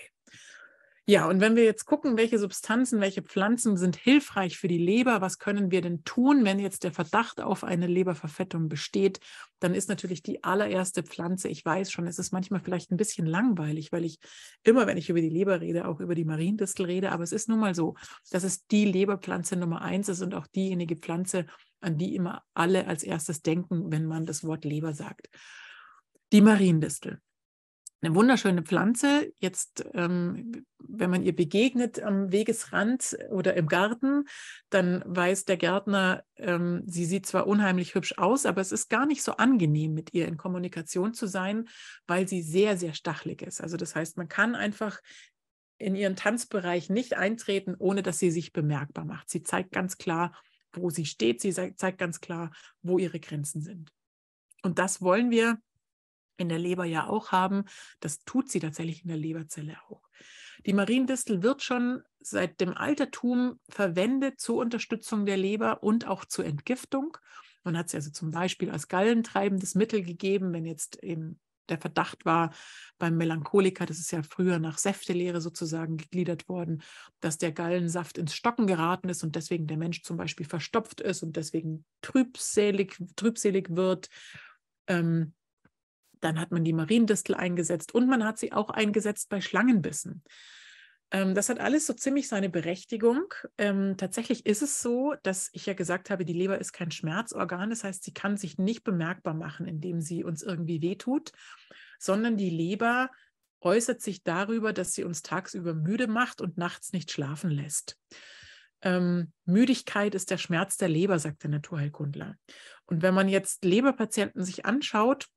Ja, und wenn wir jetzt gucken, welche Substanzen, welche Pflanzen sind hilfreich für die Leber, was können wir denn tun, wenn jetzt der Verdacht auf eine Leberverfettung besteht, dann ist natürlich die allererste Pflanze, ich weiß schon, es ist manchmal vielleicht ein bisschen langweilig, weil ich immer, wenn ich über die Leber rede, auch über die Mariendistel rede, aber es ist nun mal so, dass es die Leberpflanze Nummer eins ist und auch diejenige Pflanze, an die immer alle als erstes denken, wenn man das Wort Leber sagt. Die Mariendistel. Eine wunderschöne Pflanze. Jetzt, ähm, wenn man ihr begegnet am Wegesrand oder im Garten, dann weiß der Gärtner, ähm, sie sieht zwar unheimlich hübsch aus, aber es ist gar nicht so angenehm, mit ihr in Kommunikation zu sein, weil sie sehr, sehr stachelig ist. Also das heißt, man kann einfach in ihren Tanzbereich nicht eintreten, ohne dass sie sich bemerkbar macht. Sie zeigt ganz klar, wo sie steht. Sie zeigt ganz klar, wo ihre Grenzen sind. Und das wollen wir in der Leber ja auch haben. Das tut sie tatsächlich in der Leberzelle auch. Die Mariendistel wird schon seit dem Altertum verwendet zur Unterstützung der Leber und auch zur Entgiftung. Man hat sie also zum Beispiel als gallentreibendes Mittel gegeben, wenn jetzt eben der Verdacht war beim Melancholiker, das ist ja früher nach Säftelehre sozusagen gegliedert worden, dass der Gallensaft ins Stocken geraten ist und deswegen der Mensch zum Beispiel verstopft ist und deswegen trübselig, trübselig wird. Ähm, dann hat man die Mariendistel eingesetzt und man hat sie auch eingesetzt bei Schlangenbissen. Ähm, das hat alles so ziemlich seine Berechtigung. Ähm, tatsächlich ist es so, dass ich ja gesagt habe, die Leber ist kein Schmerzorgan. Das heißt, sie kann sich nicht bemerkbar machen, indem sie uns irgendwie wehtut, sondern die Leber äußert sich darüber, dass sie uns tagsüber müde macht und nachts nicht schlafen lässt. Ähm, Müdigkeit ist der Schmerz der Leber, sagt der Naturheilkundler. Und wenn man jetzt Leberpatienten sich anschaut,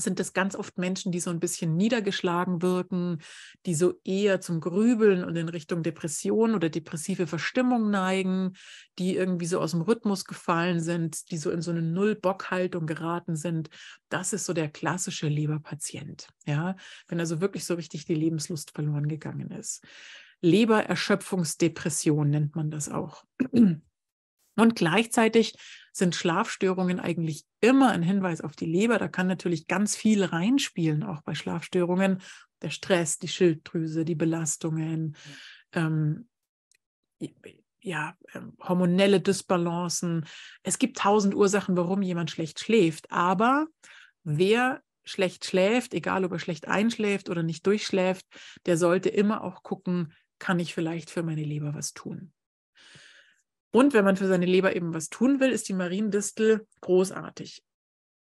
sind es ganz oft Menschen, die so ein bisschen niedergeschlagen wirken, die so eher zum Grübeln und in Richtung Depression oder depressive Verstimmung neigen, die irgendwie so aus dem Rhythmus gefallen sind, die so in so eine Null-Bock-Haltung geraten sind. Das ist so der klassische Leberpatient, ja, wenn also wirklich so richtig die Lebenslust verloren gegangen ist. Lebererschöpfungsdepression nennt man das auch. Und gleichzeitig sind Schlafstörungen eigentlich immer ein Hinweis auf die Leber. Da kann natürlich ganz viel reinspielen, auch bei Schlafstörungen. Der Stress, die Schilddrüse, die Belastungen, ähm, ja, ähm, hormonelle Disbalancen. Es gibt tausend Ursachen, warum jemand schlecht schläft. Aber wer schlecht schläft, egal ob er schlecht einschläft oder nicht durchschläft, der sollte immer auch gucken, kann ich vielleicht für meine Leber was tun. Und wenn man für seine Leber eben was tun will, ist die Mariendistel großartig.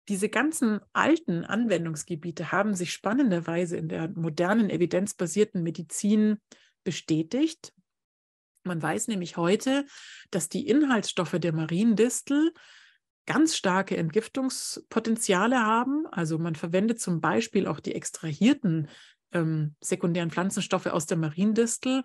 Diese ganzen alten Anwendungsgebiete haben sich spannenderweise in der modernen evidenzbasierten Medizin bestätigt. Man weiß nämlich heute, dass die Inhaltsstoffe der Mariendistel ganz starke Entgiftungspotenziale haben. Also man verwendet zum Beispiel auch die extrahierten ähm, sekundären Pflanzenstoffe aus der Mariendistel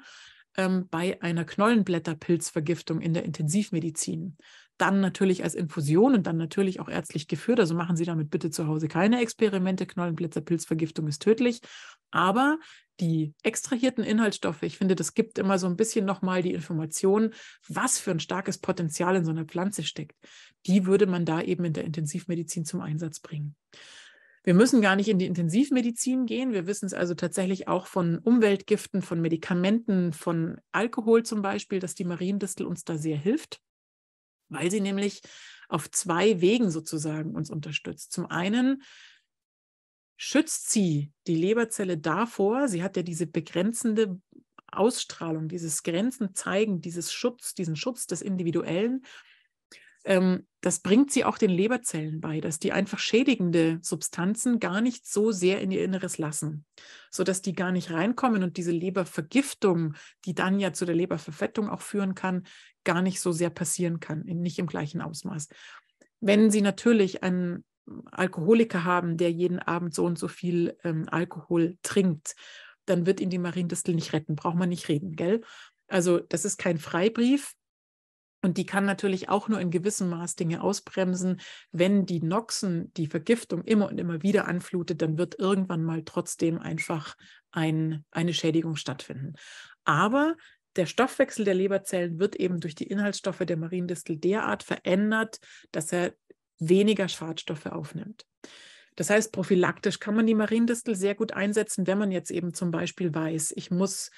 ähm, bei einer Knollenblätterpilzvergiftung in der Intensivmedizin. Dann natürlich als Infusion und dann natürlich auch ärztlich geführt. Also machen Sie damit bitte zu Hause keine Experimente. Knollenblätterpilzvergiftung ist tödlich. Aber die extrahierten Inhaltsstoffe, ich finde, das gibt immer so ein bisschen nochmal die Information, was für ein starkes Potenzial in so einer Pflanze steckt. Die würde man da eben in der Intensivmedizin zum Einsatz bringen. Wir müssen gar nicht in die Intensivmedizin gehen. Wir wissen es also tatsächlich auch von Umweltgiften, von Medikamenten, von Alkohol zum Beispiel, dass die Mariendistel uns da sehr hilft, weil sie nämlich auf zwei Wegen sozusagen uns unterstützt. Zum einen schützt sie die Leberzelle davor, sie hat ja diese begrenzende Ausstrahlung, dieses Grenzen zeigen, dieses Schutz, diesen Schutz des Individuellen ähm, das bringt sie auch den Leberzellen bei, dass die einfach schädigende Substanzen gar nicht so sehr in ihr Inneres lassen, sodass die gar nicht reinkommen und diese Lebervergiftung, die dann ja zu der Leberverfettung auch führen kann, gar nicht so sehr passieren kann, in, nicht im gleichen Ausmaß. Wenn sie natürlich einen Alkoholiker haben, der jeden Abend so und so viel ähm, Alkohol trinkt, dann wird ihn die Mariendistel nicht retten, braucht man nicht reden, gell? Also das ist kein Freibrief, und die kann natürlich auch nur in gewissem Maß Dinge ausbremsen. Wenn die Noxen die Vergiftung immer und immer wieder anflutet, dann wird irgendwann mal trotzdem einfach ein, eine Schädigung stattfinden. Aber der Stoffwechsel der Leberzellen wird eben durch die Inhaltsstoffe der Mariendistel derart verändert, dass er weniger Schadstoffe aufnimmt. Das heißt, prophylaktisch kann man die Mariendistel sehr gut einsetzen, wenn man jetzt eben zum Beispiel weiß, ich muss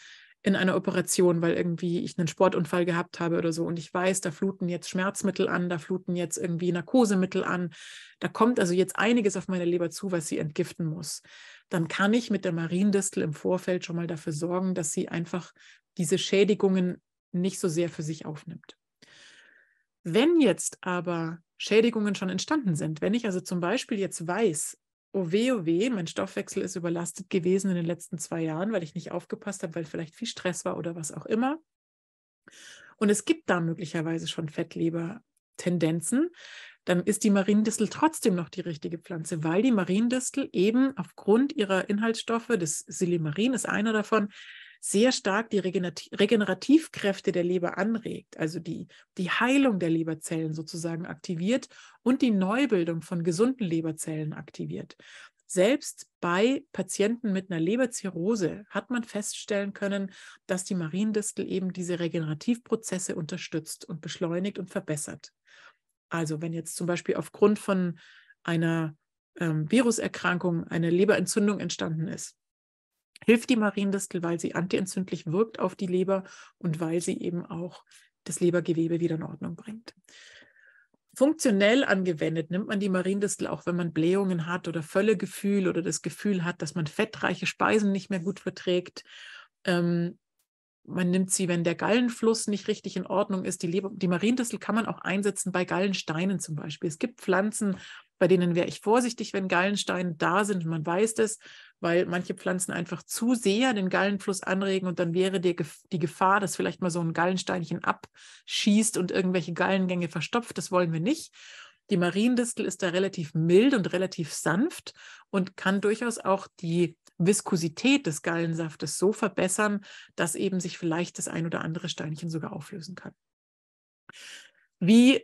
in einer Operation, weil irgendwie ich einen Sportunfall gehabt habe oder so und ich weiß, da fluten jetzt Schmerzmittel an, da fluten jetzt irgendwie Narkosemittel an, da kommt also jetzt einiges auf meine Leber zu, was sie entgiften muss, dann kann ich mit der Mariendistel im Vorfeld schon mal dafür sorgen, dass sie einfach diese Schädigungen nicht so sehr für sich aufnimmt. Wenn jetzt aber Schädigungen schon entstanden sind, wenn ich also zum Beispiel jetzt weiß, oh weh, oh weh, mein Stoffwechsel ist überlastet gewesen in den letzten zwei Jahren, weil ich nicht aufgepasst habe, weil vielleicht viel Stress war oder was auch immer. Und es gibt da möglicherweise schon Fettleber-Tendenzen. Dann ist die Mariendistel trotzdem noch die richtige Pflanze, weil die Mariendistel eben aufgrund ihrer Inhaltsstoffe, das Silimarin ist einer davon, sehr stark die Regenerativkräfte der Leber anregt, also die, die Heilung der Leberzellen sozusagen aktiviert und die Neubildung von gesunden Leberzellen aktiviert. Selbst bei Patienten mit einer Leberzirrhose hat man feststellen können, dass die Mariendistel eben diese Regenerativprozesse unterstützt und beschleunigt und verbessert. Also wenn jetzt zum Beispiel aufgrund von einer ähm, Viruserkrankung eine Leberentzündung entstanden ist, hilft die Mariendistel, weil sie antientzündlich wirkt auf die Leber und weil sie eben auch das Lebergewebe wieder in Ordnung bringt. Funktionell angewendet nimmt man die Mariendistel auch, wenn man Blähungen hat oder Völlegefühl oder das Gefühl hat, dass man fettreiche Speisen nicht mehr gut verträgt. Ähm, man nimmt sie, wenn der Gallenfluss nicht richtig in Ordnung ist. Die, Leber, die Mariendistel kann man auch einsetzen bei Gallensteinen zum Beispiel. Es gibt Pflanzen, bei denen wäre ich vorsichtig, wenn Gallensteine da sind. Man weiß das, weil manche Pflanzen einfach zu sehr den Gallenfluss anregen und dann wäre die, die Gefahr, dass vielleicht mal so ein Gallensteinchen abschießt und irgendwelche Gallengänge verstopft. Das wollen wir nicht. Die Mariendistel ist da relativ mild und relativ sanft und kann durchaus auch die Viskosität des Gallensaftes so verbessern, dass eben sich vielleicht das ein oder andere Steinchen sogar auflösen kann. Wie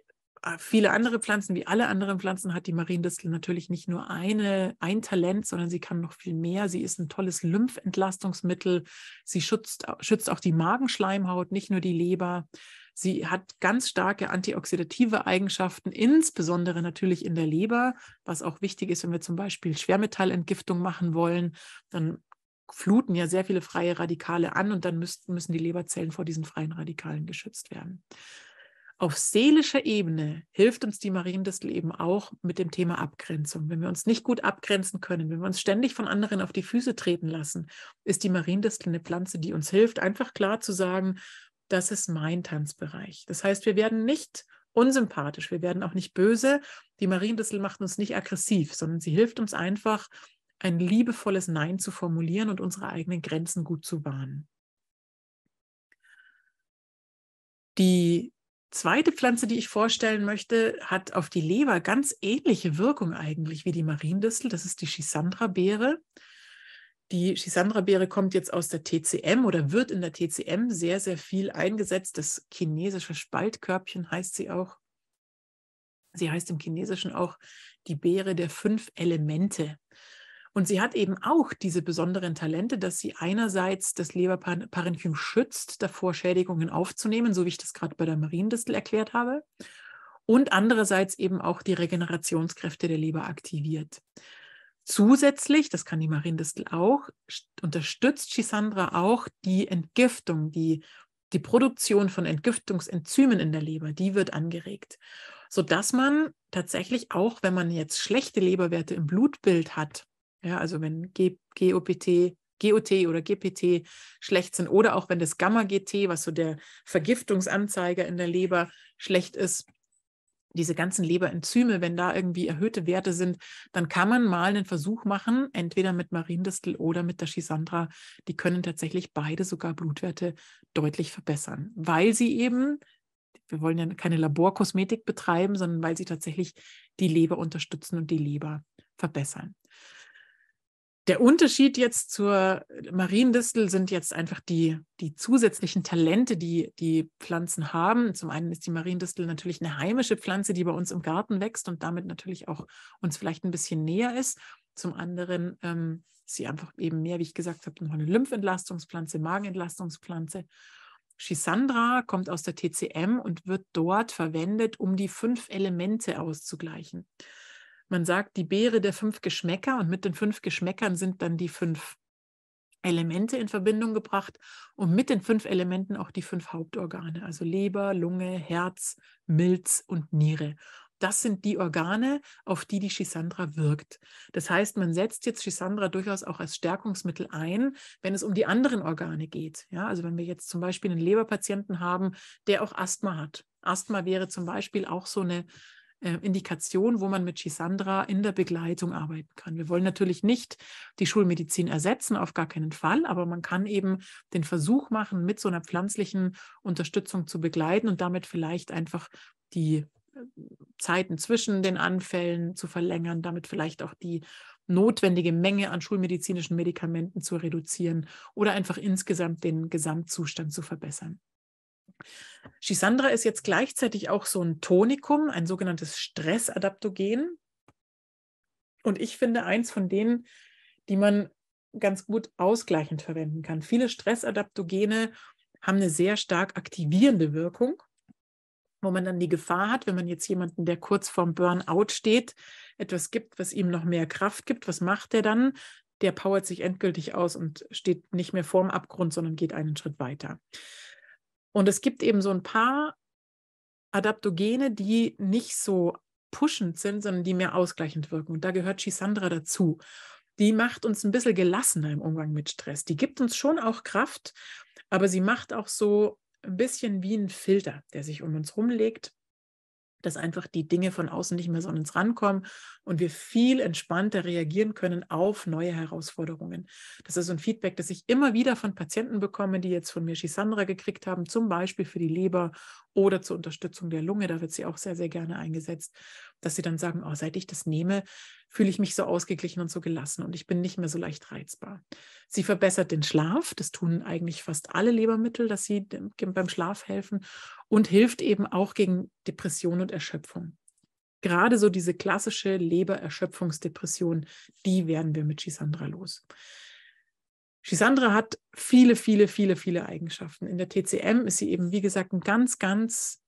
viele andere Pflanzen, wie alle anderen Pflanzen, hat die Mariendistel natürlich nicht nur eine, ein Talent, sondern sie kann noch viel mehr. Sie ist ein tolles Lymphentlastungsmittel. Sie schützt, schützt auch die Magenschleimhaut, nicht nur die Leber. Sie hat ganz starke antioxidative Eigenschaften, insbesondere natürlich in der Leber, was auch wichtig ist, wenn wir zum Beispiel Schwermetallentgiftung machen wollen. Dann fluten ja sehr viele freie Radikale an und dann müssen, müssen die Leberzellen vor diesen freien Radikalen geschützt werden. Auf seelischer Ebene hilft uns die Mariendistel eben auch mit dem Thema Abgrenzung. Wenn wir uns nicht gut abgrenzen können, wenn wir uns ständig von anderen auf die Füße treten lassen, ist die Mariendistel eine Pflanze, die uns hilft, einfach klar zu sagen, das ist mein Tanzbereich. Das heißt, wir werden nicht unsympathisch, wir werden auch nicht böse. Die Mariendistel macht uns nicht aggressiv, sondern sie hilft uns einfach, ein liebevolles Nein zu formulieren und unsere eigenen Grenzen gut zu wahren. Die zweite Pflanze, die ich vorstellen möchte, hat auf die Leber ganz ähnliche Wirkung eigentlich wie die Mariendistel. Das ist die Schisandra-Beere. Die Schisandra-Beere kommt jetzt aus der TCM oder wird in der TCM sehr, sehr viel eingesetzt. Das chinesische Spaltkörbchen heißt sie auch. Sie heißt im Chinesischen auch die Beere der fünf Elemente. Und sie hat eben auch diese besonderen Talente, dass sie einerseits das Leberparenchym schützt, davor Schädigungen aufzunehmen, so wie ich das gerade bei der Mariendistel erklärt habe, und andererseits eben auch die Regenerationskräfte der Leber aktiviert. Zusätzlich, das kann die Mariendistel auch, unterstützt Chisandra auch die Entgiftung, die, die Produktion von Entgiftungsenzymen in der Leber, die wird angeregt sodass man tatsächlich auch, wenn man jetzt schlechte Leberwerte im Blutbild hat, ja, also wenn GOPT, GOT oder GPT schlecht sind oder auch wenn das Gamma-GT, was so der Vergiftungsanzeiger in der Leber schlecht ist, diese ganzen Leberenzyme, wenn da irgendwie erhöhte Werte sind, dann kann man mal einen Versuch machen, entweder mit Mariendistel oder mit der Schisandra. Die können tatsächlich beide sogar Blutwerte deutlich verbessern, weil sie eben, wir wollen ja keine Laborkosmetik betreiben, sondern weil sie tatsächlich die Leber unterstützen und die Leber verbessern. Der Unterschied jetzt zur Mariendistel sind jetzt einfach die, die zusätzlichen Talente, die die Pflanzen haben. Zum einen ist die Mariendistel natürlich eine heimische Pflanze, die bei uns im Garten wächst und damit natürlich auch uns vielleicht ein bisschen näher ist. Zum anderen ähm, ist sie einfach eben mehr, wie ich gesagt habe, noch eine Lymphentlastungspflanze, Magenentlastungspflanze. Schisandra kommt aus der TCM und wird dort verwendet, um die fünf Elemente auszugleichen. Man sagt die Beere der fünf Geschmäcker und mit den fünf Geschmäckern sind dann die fünf Elemente in Verbindung gebracht und mit den fünf Elementen auch die fünf Hauptorgane, also Leber, Lunge, Herz, Milz und Niere. Das sind die Organe, auf die die Schisandra wirkt. Das heißt, man setzt jetzt Schisandra durchaus auch als Stärkungsmittel ein, wenn es um die anderen Organe geht. Ja, also wenn wir jetzt zum Beispiel einen Leberpatienten haben, der auch Asthma hat. Asthma wäre zum Beispiel auch so eine äh, Indikation, wo man mit Chisandra in der Begleitung arbeiten kann. Wir wollen natürlich nicht die Schulmedizin ersetzen, auf gar keinen Fall, aber man kann eben den Versuch machen, mit so einer pflanzlichen Unterstützung zu begleiten und damit vielleicht einfach die äh, Zeiten zwischen den Anfällen zu verlängern, damit vielleicht auch die notwendige Menge an schulmedizinischen Medikamenten zu reduzieren oder einfach insgesamt den Gesamtzustand zu verbessern. Schisandra ist jetzt gleichzeitig auch so ein Tonikum, ein sogenanntes Stressadaptogen. Und ich finde eins von denen, die man ganz gut ausgleichend verwenden kann. Viele Stressadaptogene haben eine sehr stark aktivierende Wirkung, wo man dann die Gefahr hat, wenn man jetzt jemanden, der kurz vorm Burnout steht, etwas gibt, was ihm noch mehr Kraft gibt, was macht er dann? Der powert sich endgültig aus und steht nicht mehr vorm Abgrund, sondern geht einen Schritt weiter. Und es gibt eben so ein paar Adaptogene, die nicht so pushend sind, sondern die mehr ausgleichend wirken. Und da gehört Chisandra dazu. Die macht uns ein bisschen gelassener im Umgang mit Stress. Die gibt uns schon auch Kraft, aber sie macht auch so ein bisschen wie ein Filter, der sich um uns rumlegt dass einfach die Dinge von außen nicht mehr so an uns rankommen und wir viel entspannter reagieren können auf neue Herausforderungen. Das ist so ein Feedback, das ich immer wieder von Patienten bekomme, die jetzt von mir Shisandra gekriegt haben, zum Beispiel für die Leber oder zur Unterstützung der Lunge. Da wird sie auch sehr, sehr gerne eingesetzt dass sie dann sagen, oh, seit ich das nehme, fühle ich mich so ausgeglichen und so gelassen und ich bin nicht mehr so leicht reizbar. Sie verbessert den Schlaf, das tun eigentlich fast alle Lebermittel, dass sie beim Schlaf helfen und hilft eben auch gegen Depression und Erschöpfung. Gerade so diese klassische Lebererschöpfungsdepression, die werden wir mit Chisandra los. Chisandra hat viele, viele, viele, viele Eigenschaften. In der TCM ist sie eben, wie gesagt, ein ganz, ganz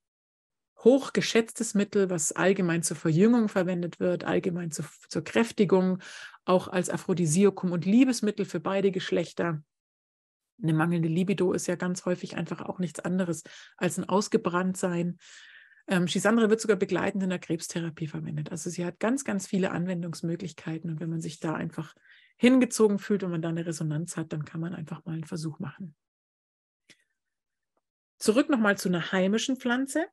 hochgeschätztes Mittel, was allgemein zur Verjüngung verwendet wird, allgemein zur, zur Kräftigung, auch als Aphrodisiakum und Liebesmittel für beide Geschlechter. Eine mangelnde Libido ist ja ganz häufig einfach auch nichts anderes als ein Ausgebranntsein. Ähm, Schisandra wird sogar begleitend in der Krebstherapie verwendet. Also sie hat ganz, ganz viele Anwendungsmöglichkeiten. Und wenn man sich da einfach hingezogen fühlt und man da eine Resonanz hat, dann kann man einfach mal einen Versuch machen. Zurück nochmal zu einer heimischen Pflanze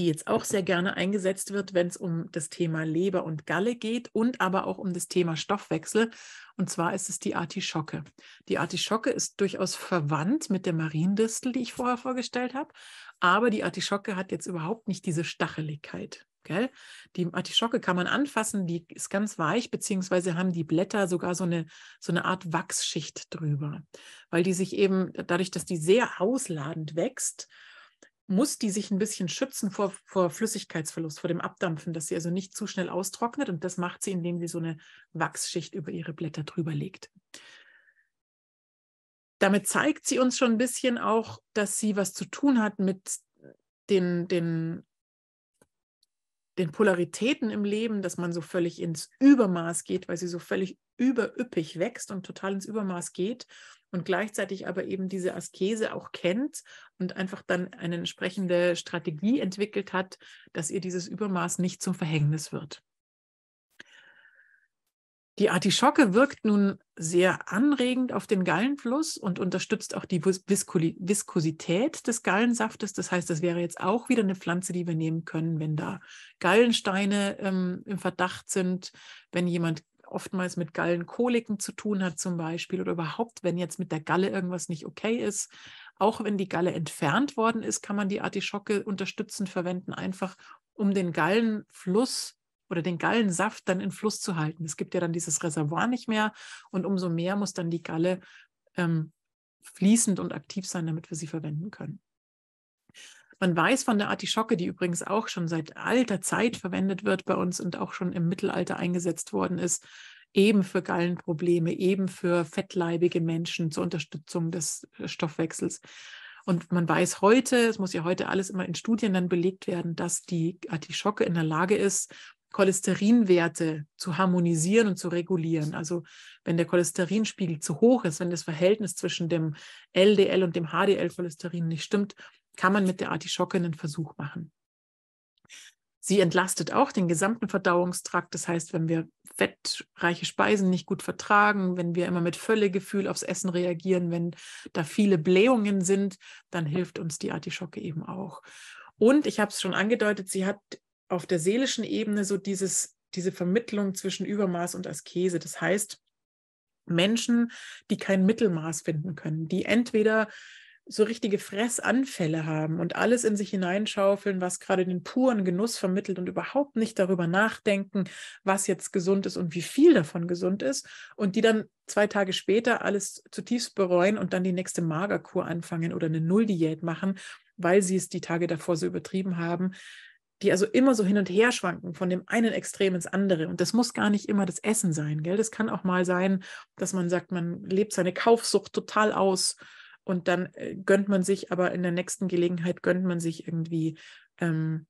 die jetzt auch sehr gerne eingesetzt wird, wenn es um das Thema Leber und Galle geht und aber auch um das Thema Stoffwechsel. Und zwar ist es die Artischocke. Die Artischocke ist durchaus verwandt mit der Mariendistel, die ich vorher vorgestellt habe, aber die Artischocke hat jetzt überhaupt nicht diese Stacheligkeit. Gell? Die Artischocke kann man anfassen, die ist ganz weich, beziehungsweise haben die Blätter sogar so eine, so eine Art Wachsschicht drüber, weil die sich eben dadurch, dass die sehr ausladend wächst, muss die sich ein bisschen schützen vor, vor Flüssigkeitsverlust, vor dem Abdampfen, dass sie also nicht zu schnell austrocknet. Und das macht sie, indem sie so eine Wachsschicht über ihre Blätter drüber legt. Damit zeigt sie uns schon ein bisschen auch, dass sie was zu tun hat mit den, den den Polaritäten im Leben, dass man so völlig ins Übermaß geht, weil sie so völlig überüppig wächst und total ins Übermaß geht und gleichzeitig aber eben diese Askese auch kennt und einfach dann eine entsprechende Strategie entwickelt hat, dass ihr dieses Übermaß nicht zum Verhängnis wird. Die Artischocke wirkt nun sehr anregend auf den Gallenfluss und unterstützt auch die Viskosität des Gallensaftes. Das heißt, das wäre jetzt auch wieder eine Pflanze, die wir nehmen können, wenn da Gallensteine ähm, im Verdacht sind, wenn jemand oftmals mit Gallenkoliken zu tun hat zum Beispiel oder überhaupt, wenn jetzt mit der Galle irgendwas nicht okay ist. Auch wenn die Galle entfernt worden ist, kann man die Artischocke unterstützend verwenden, einfach um den Gallenfluss oder den Gallensaft dann in Fluss zu halten. Es gibt ja dann dieses Reservoir nicht mehr und umso mehr muss dann die Galle ähm, fließend und aktiv sein, damit wir sie verwenden können. Man weiß von der Artischocke, die übrigens auch schon seit alter Zeit verwendet wird bei uns und auch schon im Mittelalter eingesetzt worden ist, eben für Gallenprobleme, eben für fettleibige Menschen zur Unterstützung des äh, Stoffwechsels. Und man weiß heute, es muss ja heute alles immer in Studien dann belegt werden, dass die Artischocke in der Lage ist, Cholesterinwerte zu harmonisieren und zu regulieren. Also wenn der Cholesterinspiegel zu hoch ist, wenn das Verhältnis zwischen dem LDL und dem HDL-Cholesterin nicht stimmt, kann man mit der Artischocke einen Versuch machen. Sie entlastet auch den gesamten Verdauungstrakt. Das heißt, wenn wir fettreiche Speisen nicht gut vertragen, wenn wir immer mit Völlegefühl aufs Essen reagieren, wenn da viele Blähungen sind, dann hilft uns die Artischocke eben auch. Und ich habe es schon angedeutet, sie hat auf der seelischen Ebene so dieses, diese Vermittlung zwischen Übermaß und Askese. Das heißt, Menschen, die kein Mittelmaß finden können, die entweder so richtige Fressanfälle haben und alles in sich hineinschaufeln, was gerade den puren Genuss vermittelt und überhaupt nicht darüber nachdenken, was jetzt gesund ist und wie viel davon gesund ist und die dann zwei Tage später alles zutiefst bereuen und dann die nächste Magerkur anfangen oder eine Nulldiät machen, weil sie es die Tage davor so übertrieben haben die also immer so hin und her schwanken von dem einen Extrem ins andere. Und das muss gar nicht immer das Essen sein, gell? Das kann auch mal sein, dass man sagt, man lebt seine Kaufsucht total aus und dann äh, gönnt man sich, aber in der nächsten Gelegenheit gönnt man sich irgendwie ähm,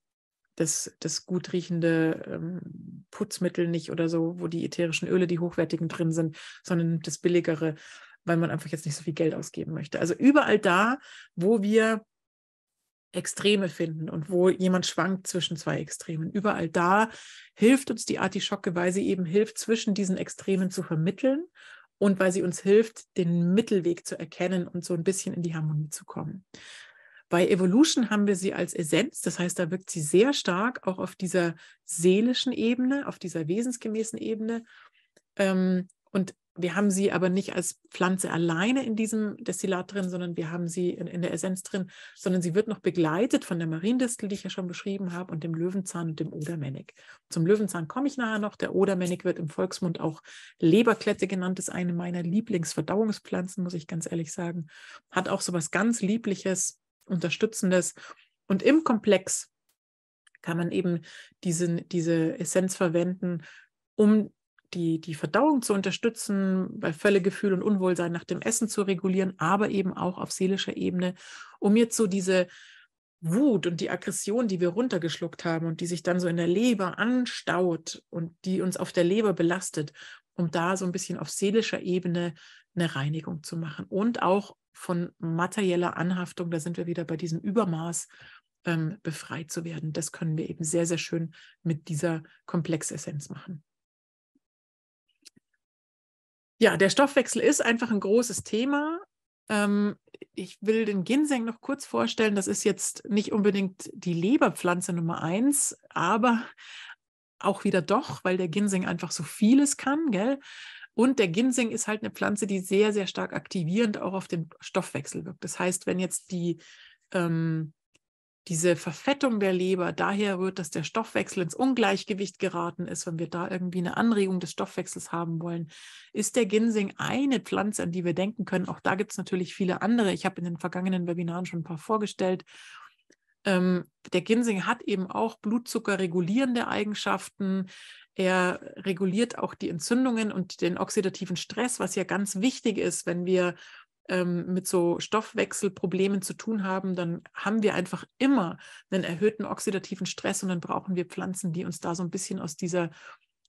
das, das gut riechende ähm, Putzmittel nicht oder so, wo die ätherischen Öle, die hochwertigen drin sind, sondern das billigere, weil man einfach jetzt nicht so viel Geld ausgeben möchte. Also überall da, wo wir Extreme finden und wo jemand schwankt zwischen zwei Extremen. Überall da hilft uns die Artischocke, weil sie eben hilft, zwischen diesen Extremen zu vermitteln und weil sie uns hilft, den Mittelweg zu erkennen und so ein bisschen in die Harmonie zu kommen. Bei Evolution haben wir sie als Essenz, das heißt, da wirkt sie sehr stark auch auf dieser seelischen Ebene, auf dieser wesensgemäßen Ebene. Ähm, und wir haben sie aber nicht als Pflanze alleine in diesem Destillat drin, sondern wir haben sie in, in der Essenz drin, sondern sie wird noch begleitet von der Mariendistel, die ich ja schon beschrieben habe, und dem Löwenzahn und dem Odermännig. Zum Löwenzahn komme ich nachher noch. Der Odermännig wird im Volksmund auch Leberklette genannt, ist eine meiner Lieblingsverdauungspflanzen, muss ich ganz ehrlich sagen. Hat auch so was ganz Liebliches, Unterstützendes. Und im Komplex kann man eben diesen, diese Essenz verwenden, um die, die Verdauung zu unterstützen, bei Völlegefühl und Unwohlsein nach dem Essen zu regulieren, aber eben auch auf seelischer Ebene, um jetzt so diese Wut und die Aggression, die wir runtergeschluckt haben und die sich dann so in der Leber anstaut und die uns auf der Leber belastet, um da so ein bisschen auf seelischer Ebene eine Reinigung zu machen und auch von materieller Anhaftung, da sind wir wieder bei diesem Übermaß, ähm, befreit zu werden. Das können wir eben sehr, sehr schön mit dieser Komplexessenz machen. Ja, der Stoffwechsel ist einfach ein großes Thema. Ähm, ich will den Ginseng noch kurz vorstellen. Das ist jetzt nicht unbedingt die Leberpflanze Nummer eins, aber auch wieder doch, weil der Ginseng einfach so vieles kann, gell? Und der Ginseng ist halt eine Pflanze, die sehr, sehr stark aktivierend auch auf den Stoffwechsel wirkt. Das heißt, wenn jetzt die ähm, diese Verfettung der Leber daher rührt, dass der Stoffwechsel ins Ungleichgewicht geraten ist. Wenn wir da irgendwie eine Anregung des Stoffwechsels haben wollen, ist der Ginseng eine Pflanze, an die wir denken können. Auch da gibt es natürlich viele andere. Ich habe in den vergangenen Webinaren schon ein paar vorgestellt. Ähm, der Ginseng hat eben auch blutzuckerregulierende Eigenschaften. Er reguliert auch die Entzündungen und den oxidativen Stress, was ja ganz wichtig ist, wenn wir ähm, mit so Stoffwechselproblemen zu tun haben, dann haben wir einfach immer einen erhöhten oxidativen Stress und dann brauchen wir Pflanzen, die uns da so ein bisschen aus dieser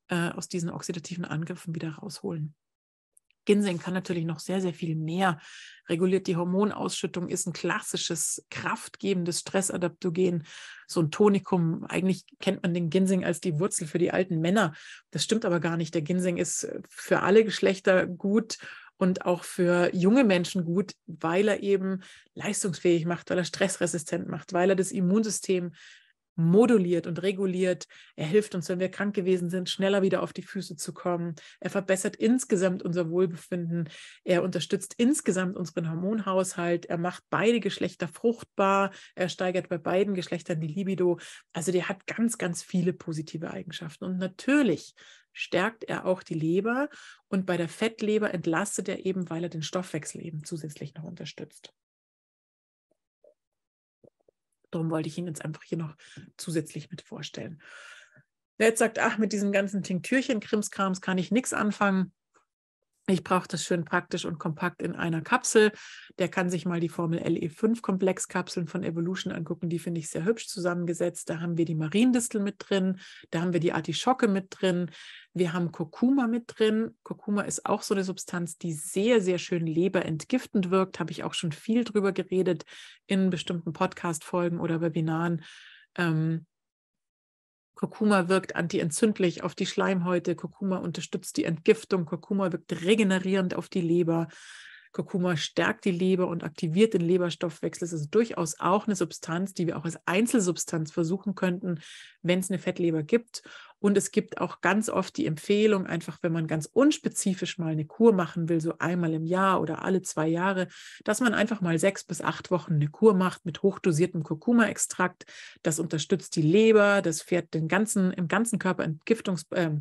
äh, aus diesen oxidativen Angriffen wieder rausholen. Ginseng kann natürlich noch sehr, sehr viel mehr. Reguliert die Hormonausschüttung, ist ein klassisches kraftgebendes Stressadaptogen, so ein Tonikum. Eigentlich kennt man den Ginseng als die Wurzel für die alten Männer. Das stimmt aber gar nicht. Der Ginseng ist für alle Geschlechter gut und auch für junge Menschen gut, weil er eben leistungsfähig macht, weil er stressresistent macht, weil er das Immunsystem moduliert und reguliert. Er hilft uns, wenn wir krank gewesen sind, schneller wieder auf die Füße zu kommen. Er verbessert insgesamt unser Wohlbefinden. Er unterstützt insgesamt unseren Hormonhaushalt. Er macht beide Geschlechter fruchtbar. Er steigert bei beiden Geschlechtern die Libido. Also der hat ganz, ganz viele positive Eigenschaften. Und natürlich stärkt er auch die Leber. Und bei der Fettleber entlastet er eben, weil er den Stoffwechsel eben zusätzlich noch unterstützt. Darum wollte ich ihn jetzt einfach hier noch zusätzlich mit vorstellen. Wer jetzt sagt, ach, mit diesen ganzen Tinktürchen, Krimskrams kann ich nichts anfangen, ich brauche das schön praktisch und kompakt in einer Kapsel. Der kann sich mal die Formel LE5-Komplexkapseln von Evolution angucken. Die finde ich sehr hübsch zusammengesetzt. Da haben wir die Mariendistel mit drin, da haben wir die Artischocke mit drin, wir haben Kurkuma mit drin. Kurkuma ist auch so eine Substanz, die sehr, sehr schön leberentgiftend wirkt. Habe ich auch schon viel drüber geredet in bestimmten Podcast-Folgen oder Webinaren. Ähm, Kurkuma wirkt antientzündlich auf die Schleimhäute, Kurkuma unterstützt die Entgiftung, Kurkuma wirkt regenerierend auf die Leber. Kurkuma stärkt die Leber und aktiviert den Leberstoffwechsel. Es ist durchaus auch eine Substanz, die wir auch als Einzelsubstanz versuchen könnten, wenn es eine Fettleber gibt. Und es gibt auch ganz oft die Empfehlung, einfach wenn man ganz unspezifisch mal eine Kur machen will, so einmal im Jahr oder alle zwei Jahre, dass man einfach mal sechs bis acht Wochen eine Kur macht mit hochdosiertem Kurkuma-Extrakt. Das unterstützt die Leber, das fährt den ganzen, im ganzen Körper Entgiftungs, äh,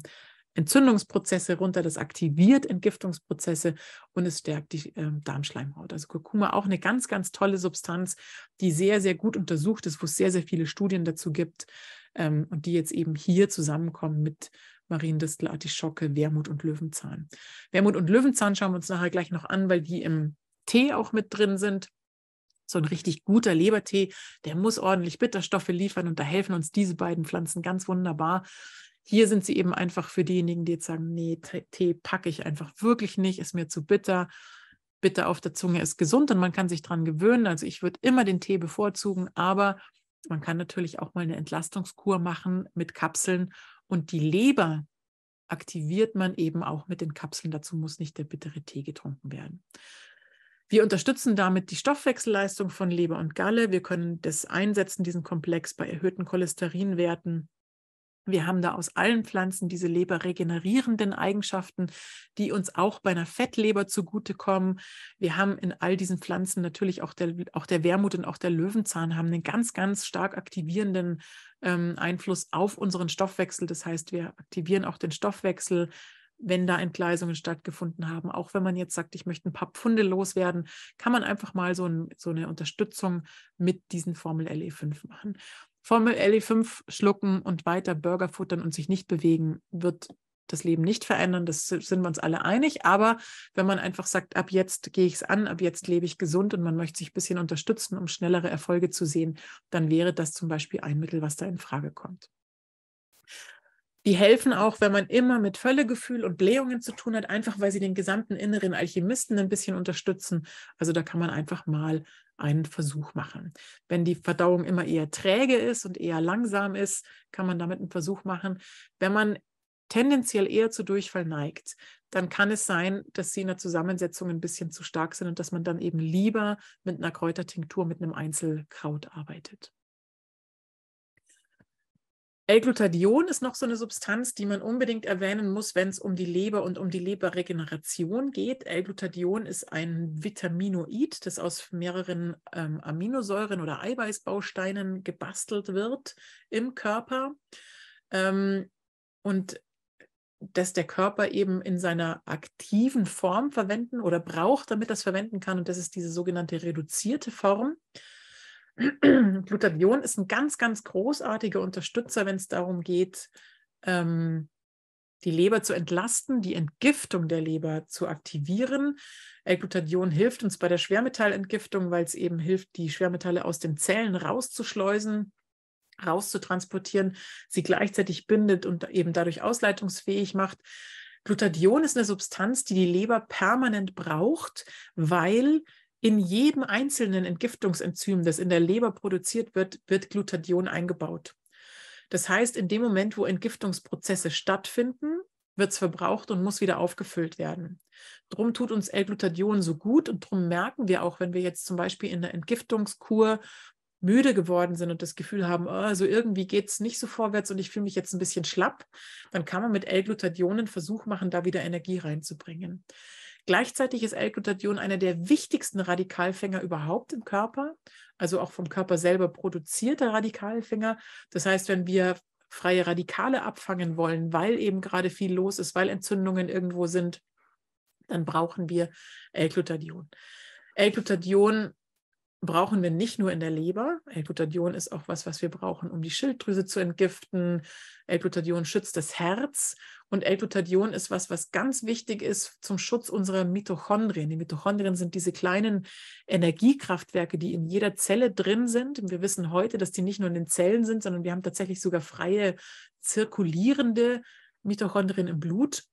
Entzündungsprozesse runter, das aktiviert Entgiftungsprozesse und es stärkt die äh, Darmschleimhaut. Also Kurkuma auch eine ganz, ganz tolle Substanz, die sehr, sehr gut untersucht ist, wo es sehr, sehr viele Studien dazu gibt ähm, und die jetzt eben hier zusammenkommen mit Mariendistel, Artischocke, Wermut und Löwenzahn. Wermut und Löwenzahn schauen wir uns nachher gleich noch an, weil die im Tee auch mit drin sind. So ein richtig guter Lebertee, der muss ordentlich Bitterstoffe liefern und da helfen uns diese beiden Pflanzen ganz wunderbar. Hier sind sie eben einfach für diejenigen, die jetzt sagen, nee, Tee packe ich einfach wirklich nicht, ist mir zu bitter. Bitter auf der Zunge ist gesund und man kann sich dran gewöhnen. Also ich würde immer den Tee bevorzugen, aber man kann natürlich auch mal eine Entlastungskur machen mit Kapseln und die Leber aktiviert man eben auch mit den Kapseln. Dazu muss nicht der bittere Tee getrunken werden. Wir unterstützen damit die Stoffwechselleistung von Leber und Galle. Wir können das einsetzen, diesen Komplex bei erhöhten Cholesterinwerten, wir haben da aus allen Pflanzen diese leberregenerierenden Eigenschaften, die uns auch bei einer Fettleber zugutekommen. Wir haben in all diesen Pflanzen natürlich auch der, auch der Wermut und auch der Löwenzahn haben einen ganz, ganz stark aktivierenden ähm, Einfluss auf unseren Stoffwechsel. Das heißt, wir aktivieren auch den Stoffwechsel, wenn da Entgleisungen stattgefunden haben. Auch wenn man jetzt sagt, ich möchte ein paar Pfunde loswerden, kann man einfach mal so, ein, so eine Unterstützung mit diesen Formel LE5 machen. Formel LE5 schlucken und weiter Burger futtern und sich nicht bewegen, wird das Leben nicht verändern. Das sind wir uns alle einig. Aber wenn man einfach sagt, ab jetzt gehe ich es an, ab jetzt lebe ich gesund und man möchte sich ein bisschen unterstützen, um schnellere Erfolge zu sehen, dann wäre das zum Beispiel ein Mittel, was da in Frage kommt. Die helfen auch, wenn man immer mit Völlegefühl und Blähungen zu tun hat, einfach weil sie den gesamten inneren Alchemisten ein bisschen unterstützen. Also da kann man einfach mal einen Versuch machen. Wenn die Verdauung immer eher träge ist und eher langsam ist, kann man damit einen Versuch machen. Wenn man tendenziell eher zu Durchfall neigt, dann kann es sein, dass sie in der Zusammensetzung ein bisschen zu stark sind und dass man dann eben lieber mit einer Kräutertinktur, mit einem Einzelkraut arbeitet l glutadion ist noch so eine Substanz, die man unbedingt erwähnen muss, wenn es um die Leber und um die Leberregeneration geht. l glutadion ist ein Vitaminoid, das aus mehreren ähm, Aminosäuren oder Eiweißbausteinen gebastelt wird im Körper. Ähm, und das der Körper eben in seiner aktiven Form verwenden oder braucht, damit das verwenden kann. Und das ist diese sogenannte reduzierte Form. Glutathion ist ein ganz, ganz großartiger Unterstützer, wenn es darum geht, ähm, die Leber zu entlasten, die Entgiftung der Leber zu aktivieren. Äh, Glutathion hilft uns bei der Schwermetallentgiftung, weil es eben hilft, die Schwermetalle aus den Zellen rauszuschleusen, rauszutransportieren, sie gleichzeitig bindet und eben dadurch ausleitungsfähig macht. Glutathion ist eine Substanz, die die Leber permanent braucht, weil in jedem einzelnen Entgiftungsenzym, das in der Leber produziert wird, wird Glutathion eingebaut. Das heißt, in dem Moment, wo Entgiftungsprozesse stattfinden, wird es verbraucht und muss wieder aufgefüllt werden. Drum tut uns L-Glutathion so gut und drum merken wir auch, wenn wir jetzt zum Beispiel in der Entgiftungskur müde geworden sind und das Gefühl haben, oh, also irgendwie geht es nicht so vorwärts und ich fühle mich jetzt ein bisschen schlapp, dann kann man mit L-Glutathion einen Versuch machen, da wieder Energie reinzubringen. Gleichzeitig ist L-Glutathion einer der wichtigsten Radikalfänger überhaupt im Körper, also auch vom Körper selber produzierter Radikalfänger. Das heißt, wenn wir freie Radikale abfangen wollen, weil eben gerade viel los ist, weil Entzündungen irgendwo sind, dann brauchen wir L-Glutathion. L-Glutathion brauchen wir nicht nur in der Leber. L-Glutathion ist auch was, was wir brauchen, um die Schilddrüse zu entgiften. L-Glutathion schützt das Herz und L-Glutathion ist was, was ganz wichtig ist zum Schutz unserer Mitochondrien. Die Mitochondrien sind diese kleinen Energiekraftwerke, die in jeder Zelle drin sind. Wir wissen heute, dass die nicht nur in den Zellen sind, sondern wir haben tatsächlich sogar freie zirkulierende Mitochondrien im Blut.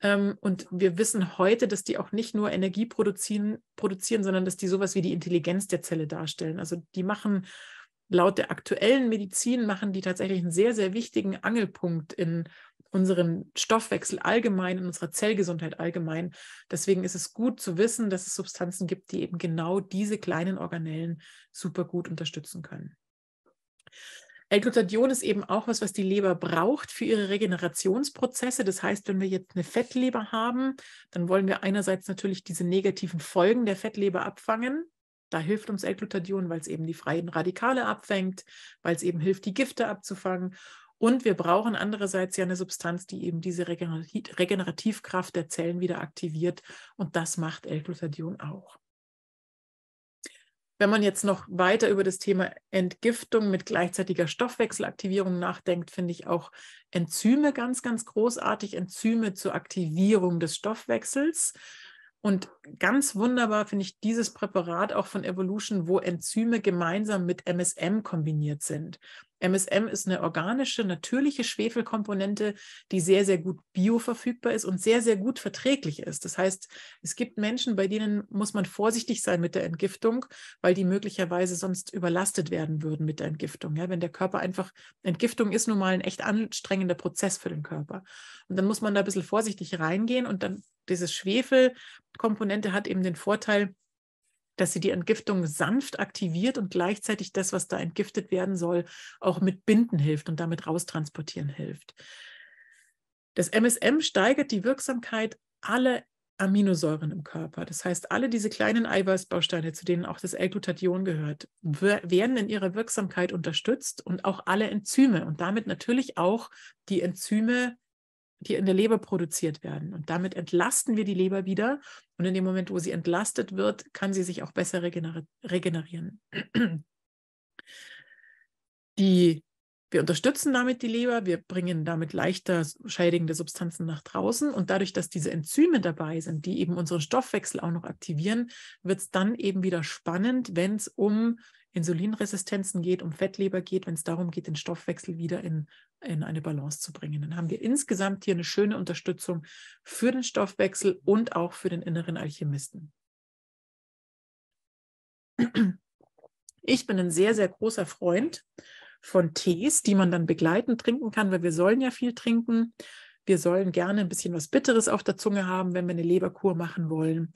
Ähm, und wir wissen heute, dass die auch nicht nur Energie produzieren, produzieren, sondern dass die sowas wie die Intelligenz der Zelle darstellen. Also die machen laut der aktuellen Medizin, machen die tatsächlich einen sehr, sehr wichtigen Angelpunkt in unseren Stoffwechsel allgemein, in unserer Zellgesundheit allgemein. Deswegen ist es gut zu wissen, dass es Substanzen gibt, die eben genau diese kleinen Organellen super gut unterstützen können l Glutathion ist eben auch was, was die Leber braucht für ihre Regenerationsprozesse. Das heißt, wenn wir jetzt eine Fettleber haben, dann wollen wir einerseits natürlich diese negativen Folgen der Fettleber abfangen. Da hilft uns L-Glutathion, weil es eben die freien Radikale abfängt, weil es eben hilft, die Gifte abzufangen. Und wir brauchen andererseits ja eine Substanz, die eben diese Regenerativkraft der Zellen wieder aktiviert. Und das macht L-Glutathion auch. Wenn man jetzt noch weiter über das Thema Entgiftung mit gleichzeitiger Stoffwechselaktivierung nachdenkt, finde ich auch Enzyme ganz, ganz großartig. Enzyme zur Aktivierung des Stoffwechsels. Und ganz wunderbar finde ich dieses Präparat auch von Evolution, wo Enzyme gemeinsam mit MSM kombiniert sind. MSM ist eine organische, natürliche Schwefelkomponente, die sehr, sehr gut bioverfügbar ist und sehr, sehr gut verträglich ist. Das heißt, es gibt Menschen, bei denen muss man vorsichtig sein mit der Entgiftung, weil die möglicherweise sonst überlastet werden würden mit der Entgiftung. Ja, wenn der Körper einfach, Entgiftung ist nun mal ein echt anstrengender Prozess für den Körper. Und dann muss man da ein bisschen vorsichtig reingehen und dann diese Schwefelkomponente hat eben den Vorteil, dass sie die Entgiftung sanft aktiviert und gleichzeitig das, was da entgiftet werden soll, auch mit Binden hilft und damit raustransportieren hilft. Das MSM steigert die Wirksamkeit aller Aminosäuren im Körper. Das heißt, alle diese kleinen Eiweißbausteine, zu denen auch das L-Glutathion gehört, werden in ihrer Wirksamkeit unterstützt und auch alle Enzyme und damit natürlich auch die Enzyme die in der Leber produziert werden. Und damit entlasten wir die Leber wieder. Und in dem Moment, wo sie entlastet wird, kann sie sich auch besser regener regenerieren. Die, wir unterstützen damit die Leber, wir bringen damit leichter schädigende Substanzen nach draußen. Und dadurch, dass diese Enzyme dabei sind, die eben unseren Stoffwechsel auch noch aktivieren, wird es dann eben wieder spannend, wenn es um Insulinresistenzen geht, um Fettleber geht, wenn es darum geht, den Stoffwechsel wieder in, in eine Balance zu bringen. Dann haben wir insgesamt hier eine schöne Unterstützung für den Stoffwechsel und auch für den inneren Alchemisten. Ich bin ein sehr, sehr großer Freund von Tees, die man dann begleitend trinken kann, weil wir sollen ja viel trinken. Wir sollen gerne ein bisschen was Bitteres auf der Zunge haben, wenn wir eine Leberkur machen wollen.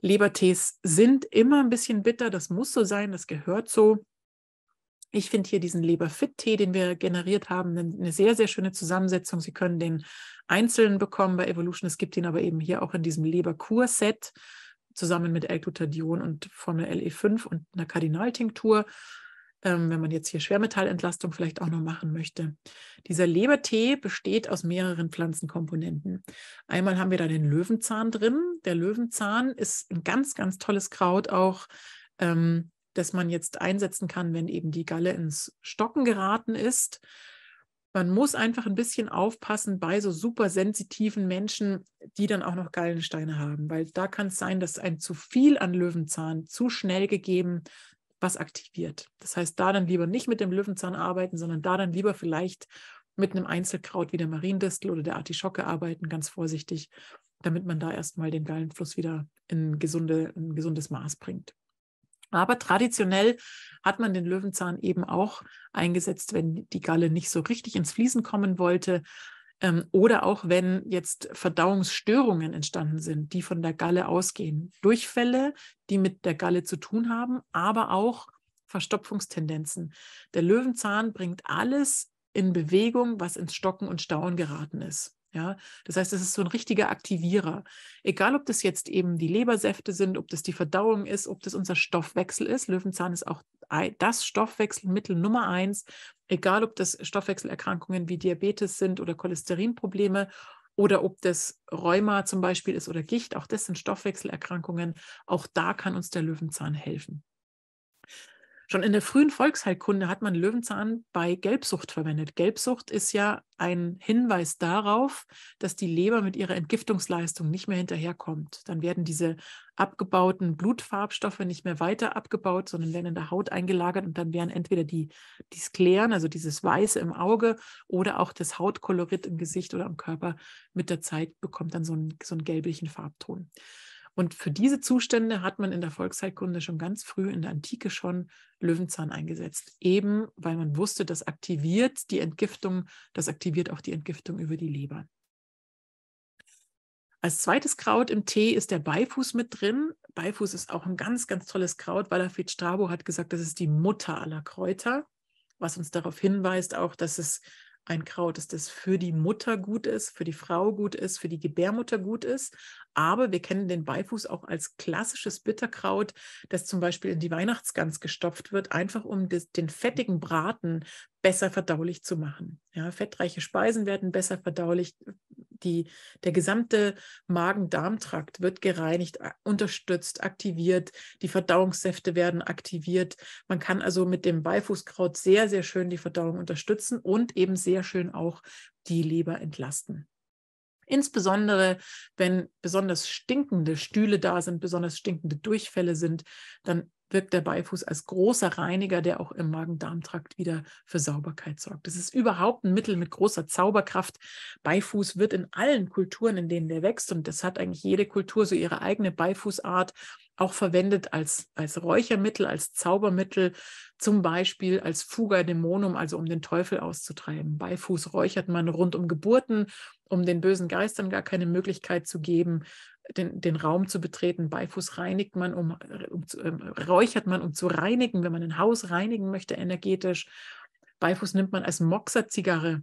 Lebertees sind immer ein bisschen bitter, das muss so sein, das gehört so. Ich finde hier diesen Leberfit-Tee, den wir generiert haben, eine sehr, sehr schöne Zusammensetzung. Sie können den einzeln bekommen bei Evolution. Es gibt ihn aber eben hier auch in diesem Leberkur-Set zusammen mit l glutadion und Formel LE5 und einer Kardinaltinktur ähm, wenn man jetzt hier Schwermetallentlastung vielleicht auch noch machen möchte. Dieser Lebertee besteht aus mehreren Pflanzenkomponenten. Einmal haben wir da den Löwenzahn drin. Der Löwenzahn ist ein ganz, ganz tolles Kraut auch. Ähm, das man jetzt einsetzen kann, wenn eben die Galle ins Stocken geraten ist. Man muss einfach ein bisschen aufpassen bei so super sensitiven Menschen, die dann auch noch Gallensteine haben, weil da kann es sein, dass ein zu viel an Löwenzahn zu schnell gegeben was aktiviert. Das heißt, da dann lieber nicht mit dem Löwenzahn arbeiten, sondern da dann lieber vielleicht mit einem Einzelkraut wie der Mariendistel oder der Artischocke arbeiten, ganz vorsichtig, damit man da erstmal den Gallenfluss wieder in, gesunde, in ein gesundes Maß bringt. Aber traditionell hat man den Löwenzahn eben auch eingesetzt, wenn die Galle nicht so richtig ins Fließen kommen wollte, ähm, oder auch wenn jetzt Verdauungsstörungen entstanden sind, die von der Galle ausgehen. Durchfälle, die mit der Galle zu tun haben, aber auch Verstopfungstendenzen. Der Löwenzahn bringt alles in Bewegung, was ins Stocken und Stauen geraten ist. Ja, das heißt, es ist so ein richtiger Aktivierer. Egal, ob das jetzt eben die Lebersäfte sind, ob das die Verdauung ist, ob das unser Stoffwechsel ist. Löwenzahn ist auch das Stoffwechselmittel Nummer eins, egal ob das Stoffwechselerkrankungen wie Diabetes sind oder Cholesterinprobleme oder ob das Rheuma zum Beispiel ist oder Gicht, auch das sind Stoffwechselerkrankungen. Auch da kann uns der Löwenzahn helfen. Schon in der frühen Volksheilkunde hat man Löwenzahn bei Gelbsucht verwendet. Gelbsucht ist ja ein Hinweis darauf, dass die Leber mit ihrer Entgiftungsleistung nicht mehr hinterherkommt. Dann werden diese abgebauten Blutfarbstoffe nicht mehr weiter abgebaut, sondern werden in der Haut eingelagert und dann werden entweder die, die Skleren, also dieses Weiße im Auge oder auch das Hautkolorit im Gesicht oder am Körper mit der Zeit bekommt dann so einen, so einen gelblichen Farbton. Und für diese Zustände hat man in der Volksheilkunde schon ganz früh in der Antike schon Löwenzahn eingesetzt. Eben weil man wusste, das aktiviert die Entgiftung, das aktiviert auch die Entgiftung über die Leber. Als zweites Kraut im Tee ist der Beifuß mit drin. Beifuß ist auch ein ganz, ganz tolles Kraut. Walafried Strabo hat gesagt, das ist die Mutter aller Kräuter, was uns darauf hinweist, auch, dass es ein Kraut ist, das für die Mutter gut ist, für die Frau gut ist, für die Gebärmutter gut ist. Aber wir kennen den Beifuß auch als klassisches Bitterkraut, das zum Beispiel in die Weihnachtsgans gestopft wird, einfach um des, den fettigen Braten besser verdaulich zu machen. Ja, fettreiche Speisen werden besser verdaulich. Die, der gesamte Magen-Darm-Trakt wird gereinigt, unterstützt, aktiviert. Die Verdauungssäfte werden aktiviert. Man kann also mit dem Beifußkraut sehr, sehr schön die Verdauung unterstützen und eben sehr schön auch die Leber entlasten. Insbesondere, wenn besonders stinkende Stühle da sind, besonders stinkende Durchfälle sind, dann wirkt der Beifuß als großer Reiniger, der auch im Magen-Darm-Trakt wieder für Sauberkeit sorgt. Das ist überhaupt ein Mittel mit großer Zauberkraft. Beifuß wird in allen Kulturen, in denen der wächst, und das hat eigentlich jede Kultur so ihre eigene Beifußart, auch verwendet als, als Räuchermittel, als Zaubermittel, zum Beispiel als Fuga Dämonum, also um den Teufel auszutreiben. Beifuß räuchert man rund um Geburten, um den bösen Geistern gar keine Möglichkeit zu geben den, den Raum zu betreten. Beifuß reinigt man, um, äh, um zu, ähm, räuchert man, um zu reinigen, wenn man ein Haus reinigen möchte energetisch. Beifuß nimmt man als Moxa-Zigarre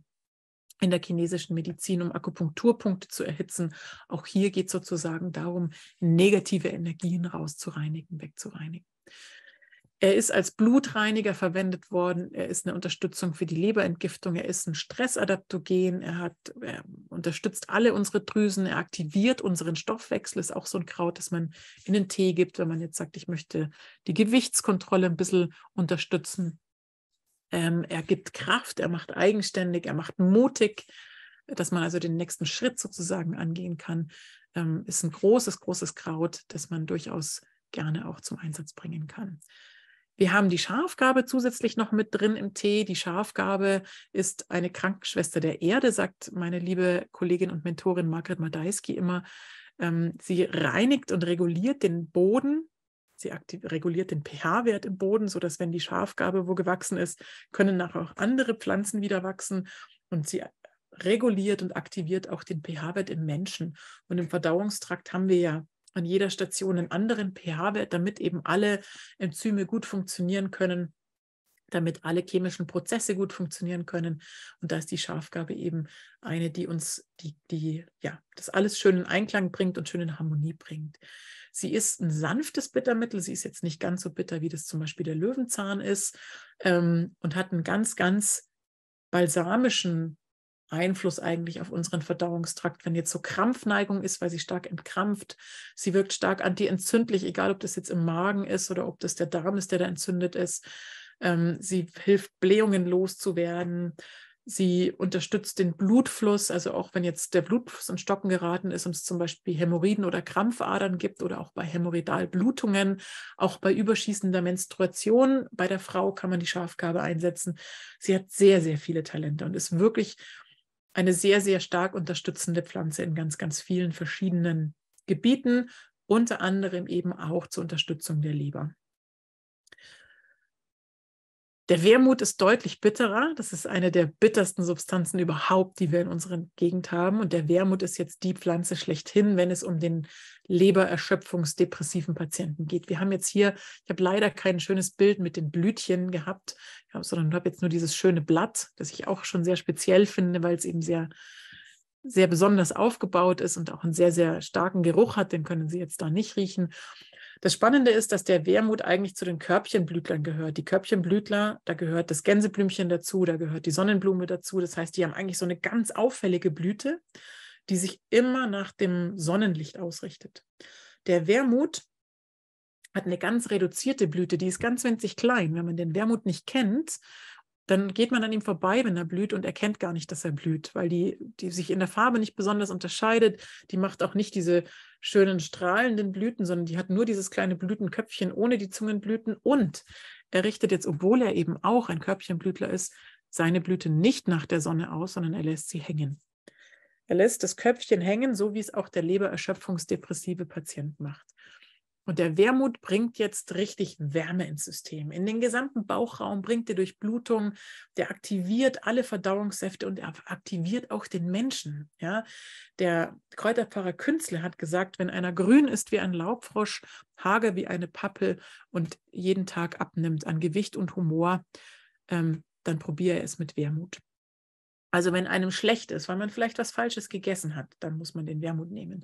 in der chinesischen Medizin, um Akupunkturpunkte zu erhitzen. Auch hier geht es sozusagen darum, negative Energien rauszureinigen, wegzureinigen. Er ist als Blutreiniger verwendet worden. Er ist eine Unterstützung für die Leberentgiftung. Er ist ein Stressadaptogen. Er, hat, er unterstützt alle unsere Drüsen. Er aktiviert unseren Stoffwechsel. Ist auch so ein Kraut, das man in den Tee gibt, wenn man jetzt sagt, ich möchte die Gewichtskontrolle ein bisschen unterstützen. Ähm, er gibt Kraft. Er macht eigenständig. Er macht mutig, dass man also den nächsten Schritt sozusagen angehen kann. Ähm, ist ein großes, großes Kraut, das man durchaus gerne auch zum Einsatz bringen kann. Wir haben die Schafgabe zusätzlich noch mit drin im Tee. Die Schafgabe ist eine Krankenschwester der Erde, sagt meine liebe Kollegin und Mentorin Margret Madeiski immer. Ähm, sie reinigt und reguliert den Boden. Sie reguliert den pH-Wert im Boden, sodass, wenn die Schafgabe wo gewachsen ist, können nachher auch andere Pflanzen wieder wachsen. Und sie reguliert und aktiviert auch den pH-Wert im Menschen. Und im Verdauungstrakt haben wir ja an jeder Station einen anderen pH-Wert, damit eben alle Enzyme gut funktionieren können, damit alle chemischen Prozesse gut funktionieren können. Und da ist die Schafgabe eben eine, die uns die, die, ja, das alles schön in Einklang bringt und schön in Harmonie bringt. Sie ist ein sanftes Bittermittel. Sie ist jetzt nicht ganz so bitter, wie das zum Beispiel der Löwenzahn ist ähm, und hat einen ganz, ganz balsamischen Einfluss eigentlich auf unseren Verdauungstrakt, wenn jetzt so Krampfneigung ist, weil sie stark entkrampft. Sie wirkt stark antientzündlich, egal ob das jetzt im Magen ist oder ob das der Darm ist, der da entzündet ist. Ähm, sie hilft, Blähungen loszuwerden. Sie unterstützt den Blutfluss, also auch wenn jetzt der Blutfluss in Stocken geraten ist und es zum Beispiel Hämorrhoiden oder Krampfadern gibt oder auch bei Hämorrhoidalblutungen, auch bei überschießender Menstruation bei der Frau kann man die Schafgabe einsetzen. Sie hat sehr, sehr viele Talente und ist wirklich eine sehr, sehr stark unterstützende Pflanze in ganz, ganz vielen verschiedenen Gebieten, unter anderem eben auch zur Unterstützung der Leber. Der Wermut ist deutlich bitterer. Das ist eine der bittersten Substanzen überhaupt, die wir in unserer Gegend haben. Und der Wermut ist jetzt die Pflanze schlechthin, wenn es um den lebererschöpfungsdepressiven Patienten geht. Wir haben jetzt hier, ich habe leider kein schönes Bild mit den Blütchen gehabt, sondern habe jetzt nur dieses schöne Blatt, das ich auch schon sehr speziell finde, weil es eben sehr sehr besonders aufgebaut ist und auch einen sehr, sehr starken Geruch hat, den können Sie jetzt da nicht riechen. Das Spannende ist, dass der Wermut eigentlich zu den Körbchenblütlern gehört. Die Körbchenblütler, da gehört das Gänseblümchen dazu, da gehört die Sonnenblume dazu. Das heißt, die haben eigentlich so eine ganz auffällige Blüte, die sich immer nach dem Sonnenlicht ausrichtet. Der Wermut hat eine ganz reduzierte Blüte, die ist ganz winzig klein. Wenn man den Wermut nicht kennt, dann geht man an ihm vorbei, wenn er blüht und erkennt gar nicht, dass er blüht, weil die, die sich in der Farbe nicht besonders unterscheidet. Die macht auch nicht diese schönen strahlenden Blüten, sondern die hat nur dieses kleine Blütenköpfchen ohne die Zungenblüten. Und er richtet jetzt, obwohl er eben auch ein Körbchenblütler ist, seine Blüte nicht nach der Sonne aus, sondern er lässt sie hängen. Er lässt das Köpfchen hängen, so wie es auch der lebererschöpfungsdepressive Patient macht. Und der Wermut bringt jetzt richtig Wärme ins System, in den gesamten Bauchraum, bringt die Durchblutung, der aktiviert alle Verdauungssäfte und er aktiviert auch den Menschen. Ja? Der Kräuterpfarrer Künzle hat gesagt, wenn einer grün ist wie ein Laubfrosch, hager wie eine Pappel und jeden Tag abnimmt an Gewicht und Humor, ähm, dann probiere es mit Wermut. Also wenn einem schlecht ist, weil man vielleicht was Falsches gegessen hat, dann muss man den Wermut nehmen.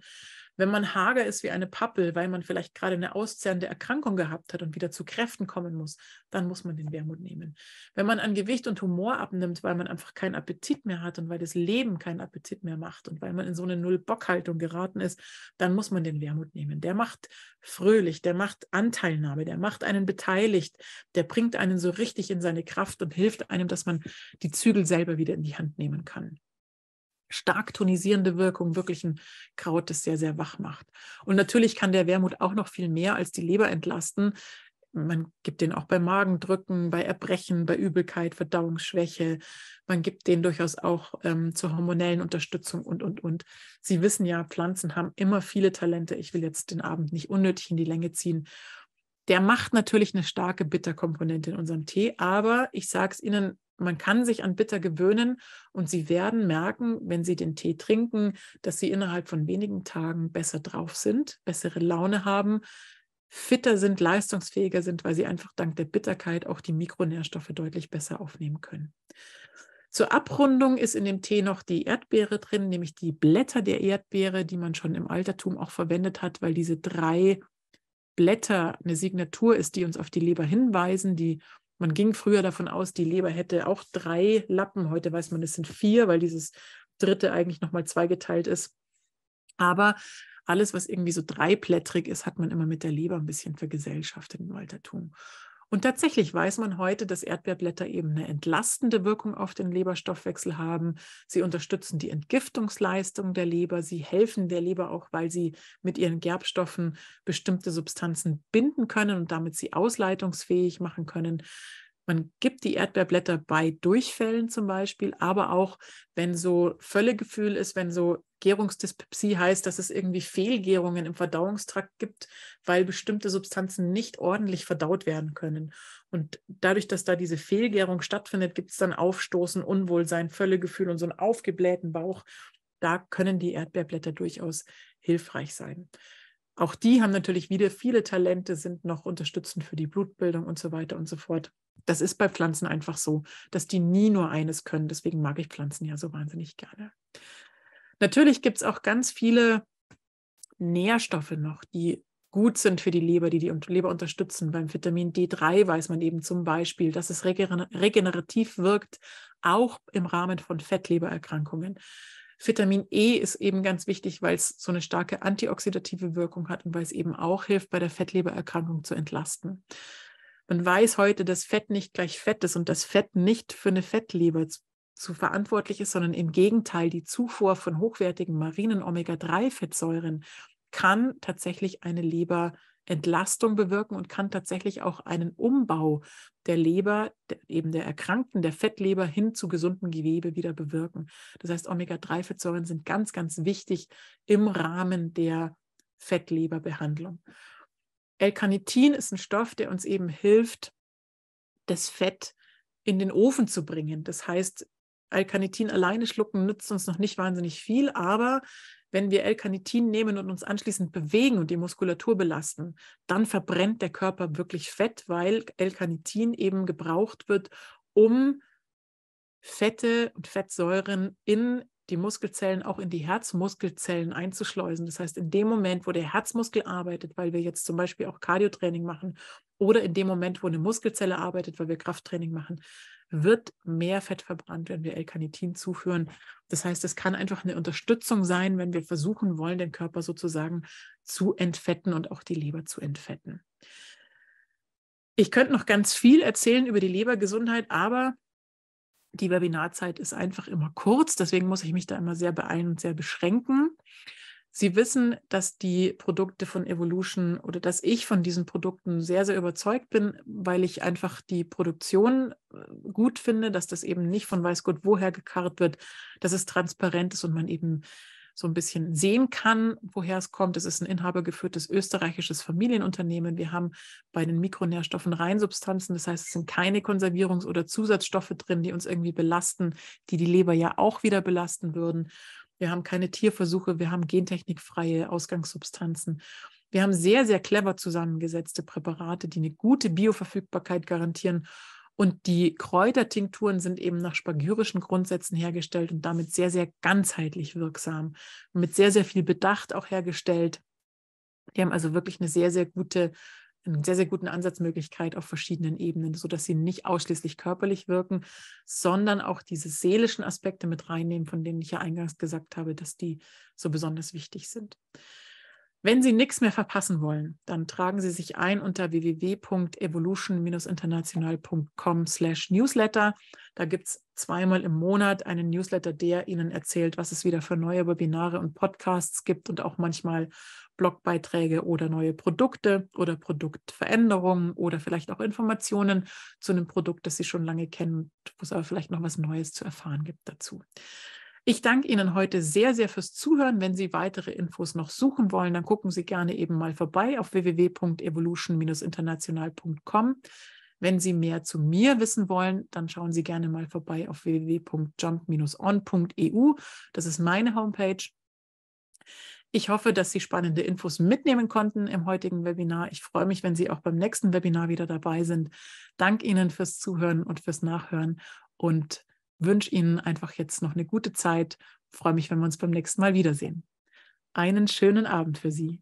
Wenn man hager ist wie eine Pappel, weil man vielleicht gerade eine auszehrende Erkrankung gehabt hat und wieder zu Kräften kommen muss, dann muss man den Wermut nehmen. Wenn man an Gewicht und Humor abnimmt, weil man einfach keinen Appetit mehr hat und weil das Leben keinen Appetit mehr macht und weil man in so eine Null-Bock-Haltung geraten ist, dann muss man den Wermut nehmen. Der macht fröhlich, der macht Anteilnahme, der macht einen beteiligt, der bringt einen so richtig in seine Kraft und hilft einem, dass man die Zügel selber wieder in die Hand nehmen kann stark tonisierende Wirkung wirklich ein Kraut, das sehr, sehr wach macht. Und natürlich kann der Wermut auch noch viel mehr als die Leber entlasten. Man gibt den auch bei Magendrücken, bei Erbrechen, bei Übelkeit, Verdauungsschwäche. Man gibt den durchaus auch ähm, zur hormonellen Unterstützung und, und, und. Sie wissen ja, Pflanzen haben immer viele Talente. Ich will jetzt den Abend nicht unnötig in die Länge ziehen. Der macht natürlich eine starke Bitterkomponente in unserem Tee, aber ich sage es Ihnen man kann sich an Bitter gewöhnen und Sie werden merken, wenn Sie den Tee trinken, dass Sie innerhalb von wenigen Tagen besser drauf sind, bessere Laune haben, fitter sind, leistungsfähiger sind, weil Sie einfach dank der Bitterkeit auch die Mikronährstoffe deutlich besser aufnehmen können. Zur Abrundung ist in dem Tee noch die Erdbeere drin, nämlich die Blätter der Erdbeere, die man schon im Altertum auch verwendet hat, weil diese drei Blätter eine Signatur ist, die uns auf die Leber hinweisen, die man ging früher davon aus, die Leber hätte auch drei Lappen. Heute weiß man, es sind vier, weil dieses dritte eigentlich nochmal zweigeteilt ist. Aber alles, was irgendwie so dreiblättrig ist, hat man immer mit der Leber ein bisschen vergesellschaftet im Altertum. Und tatsächlich weiß man heute, dass Erdbeerblätter eben eine entlastende Wirkung auf den Leberstoffwechsel haben. Sie unterstützen die Entgiftungsleistung der Leber. Sie helfen der Leber auch, weil sie mit ihren Gerbstoffen bestimmte Substanzen binden können und damit sie ausleitungsfähig machen können. Man gibt die Erdbeerblätter bei Durchfällen zum Beispiel, aber auch wenn so Völlegefühl ist, wenn so Gärungsdyspepsie heißt, dass es irgendwie Fehlgärungen im Verdauungstrakt gibt, weil bestimmte Substanzen nicht ordentlich verdaut werden können. Und dadurch, dass da diese Fehlgärung stattfindet, gibt es dann Aufstoßen, Unwohlsein, Völlegefühl und so einen aufgeblähten Bauch. Da können die Erdbeerblätter durchaus hilfreich sein. Auch die haben natürlich wieder viele Talente, sind noch unterstützend für die Blutbildung und so weiter und so fort das ist bei Pflanzen einfach so, dass die nie nur eines können. Deswegen mag ich Pflanzen ja so wahnsinnig gerne. Natürlich gibt es auch ganz viele Nährstoffe noch, die gut sind für die Leber, die die Leber unterstützen. Beim Vitamin D3 weiß man eben zum Beispiel, dass es regenerativ wirkt, auch im Rahmen von Fettlebererkrankungen. Vitamin E ist eben ganz wichtig, weil es so eine starke antioxidative Wirkung hat und weil es eben auch hilft, bei der Fettlebererkrankung zu entlasten. Man weiß heute, dass Fett nicht gleich Fett ist und dass Fett nicht für eine Fettleber zu verantwortlich ist, sondern im Gegenteil, die Zufuhr von hochwertigen marinen Omega-3-Fettsäuren kann tatsächlich eine Leberentlastung bewirken und kann tatsächlich auch einen Umbau der Leber, eben der Erkrankten, der Fettleber hin zu gesundem Gewebe wieder bewirken. Das heißt, Omega-3-Fettsäuren sind ganz, ganz wichtig im Rahmen der Fettleberbehandlung. L-Carnitin ist ein Stoff, der uns eben hilft, das Fett in den Ofen zu bringen. Das heißt, L-Carnitin alleine schlucken nützt uns noch nicht wahnsinnig viel, aber wenn wir L-Carnitin nehmen und uns anschließend bewegen und die Muskulatur belasten, dann verbrennt der Körper wirklich Fett, weil L-Carnitin eben gebraucht wird, um Fette und Fettsäuren in die Muskelzellen auch in die Herzmuskelzellen einzuschleusen. Das heißt, in dem Moment, wo der Herzmuskel arbeitet, weil wir jetzt zum Beispiel auch Cardiotraining machen, oder in dem Moment, wo eine Muskelzelle arbeitet, weil wir Krafttraining machen, wird mehr Fett verbrannt, wenn wir L-Carnitin zuführen. Das heißt, es kann einfach eine Unterstützung sein, wenn wir versuchen wollen, den Körper sozusagen zu entfetten und auch die Leber zu entfetten. Ich könnte noch ganz viel erzählen über die Lebergesundheit, aber die Webinarzeit ist einfach immer kurz, deswegen muss ich mich da immer sehr beeilen und sehr beschränken. Sie wissen, dass die Produkte von Evolution oder dass ich von diesen Produkten sehr, sehr überzeugt bin, weil ich einfach die Produktion äh, gut finde, dass das eben nicht von weiß Gott woher gekarrt wird, dass es transparent ist und man eben so ein bisschen sehen kann, woher es kommt. Es ist ein inhabergeführtes österreichisches Familienunternehmen. Wir haben bei den Mikronährstoffen Reinsubstanzen, das heißt, es sind keine Konservierungs- oder Zusatzstoffe drin, die uns irgendwie belasten, die die Leber ja auch wieder belasten würden. Wir haben keine Tierversuche, wir haben gentechnikfreie Ausgangssubstanzen. Wir haben sehr, sehr clever zusammengesetzte Präparate, die eine gute Bioverfügbarkeit garantieren und die Kräutertinkturen sind eben nach spagyrischen Grundsätzen hergestellt und damit sehr, sehr ganzheitlich wirksam, mit sehr, sehr viel Bedacht auch hergestellt. Die haben also wirklich eine sehr, sehr gute einen sehr, sehr guten Ansatzmöglichkeit auf verschiedenen Ebenen, sodass sie nicht ausschließlich körperlich wirken, sondern auch diese seelischen Aspekte mit reinnehmen, von denen ich ja eingangs gesagt habe, dass die so besonders wichtig sind. Wenn Sie nichts mehr verpassen wollen, dann tragen Sie sich ein unter www.evolution-international.com/newsletter. Da gibt es zweimal im Monat einen Newsletter, der Ihnen erzählt, was es wieder für neue Webinare und Podcasts gibt und auch manchmal Blogbeiträge oder neue Produkte oder Produktveränderungen oder vielleicht auch Informationen zu einem Produkt, das Sie schon lange kennen, wo es aber vielleicht noch was Neues zu erfahren gibt dazu. Ich danke Ihnen heute sehr, sehr fürs Zuhören. Wenn Sie weitere Infos noch suchen wollen, dann gucken Sie gerne eben mal vorbei auf www.evolution-international.com. Wenn Sie mehr zu mir wissen wollen, dann schauen Sie gerne mal vorbei auf www.jump-on.eu. Das ist meine Homepage. Ich hoffe, dass Sie spannende Infos mitnehmen konnten im heutigen Webinar. Ich freue mich, wenn Sie auch beim nächsten Webinar wieder dabei sind. Dank Ihnen fürs Zuhören und fürs Nachhören und wünsche Ihnen einfach jetzt noch eine gute Zeit. Freue mich, wenn wir uns beim nächsten Mal wiedersehen. Einen schönen Abend für Sie.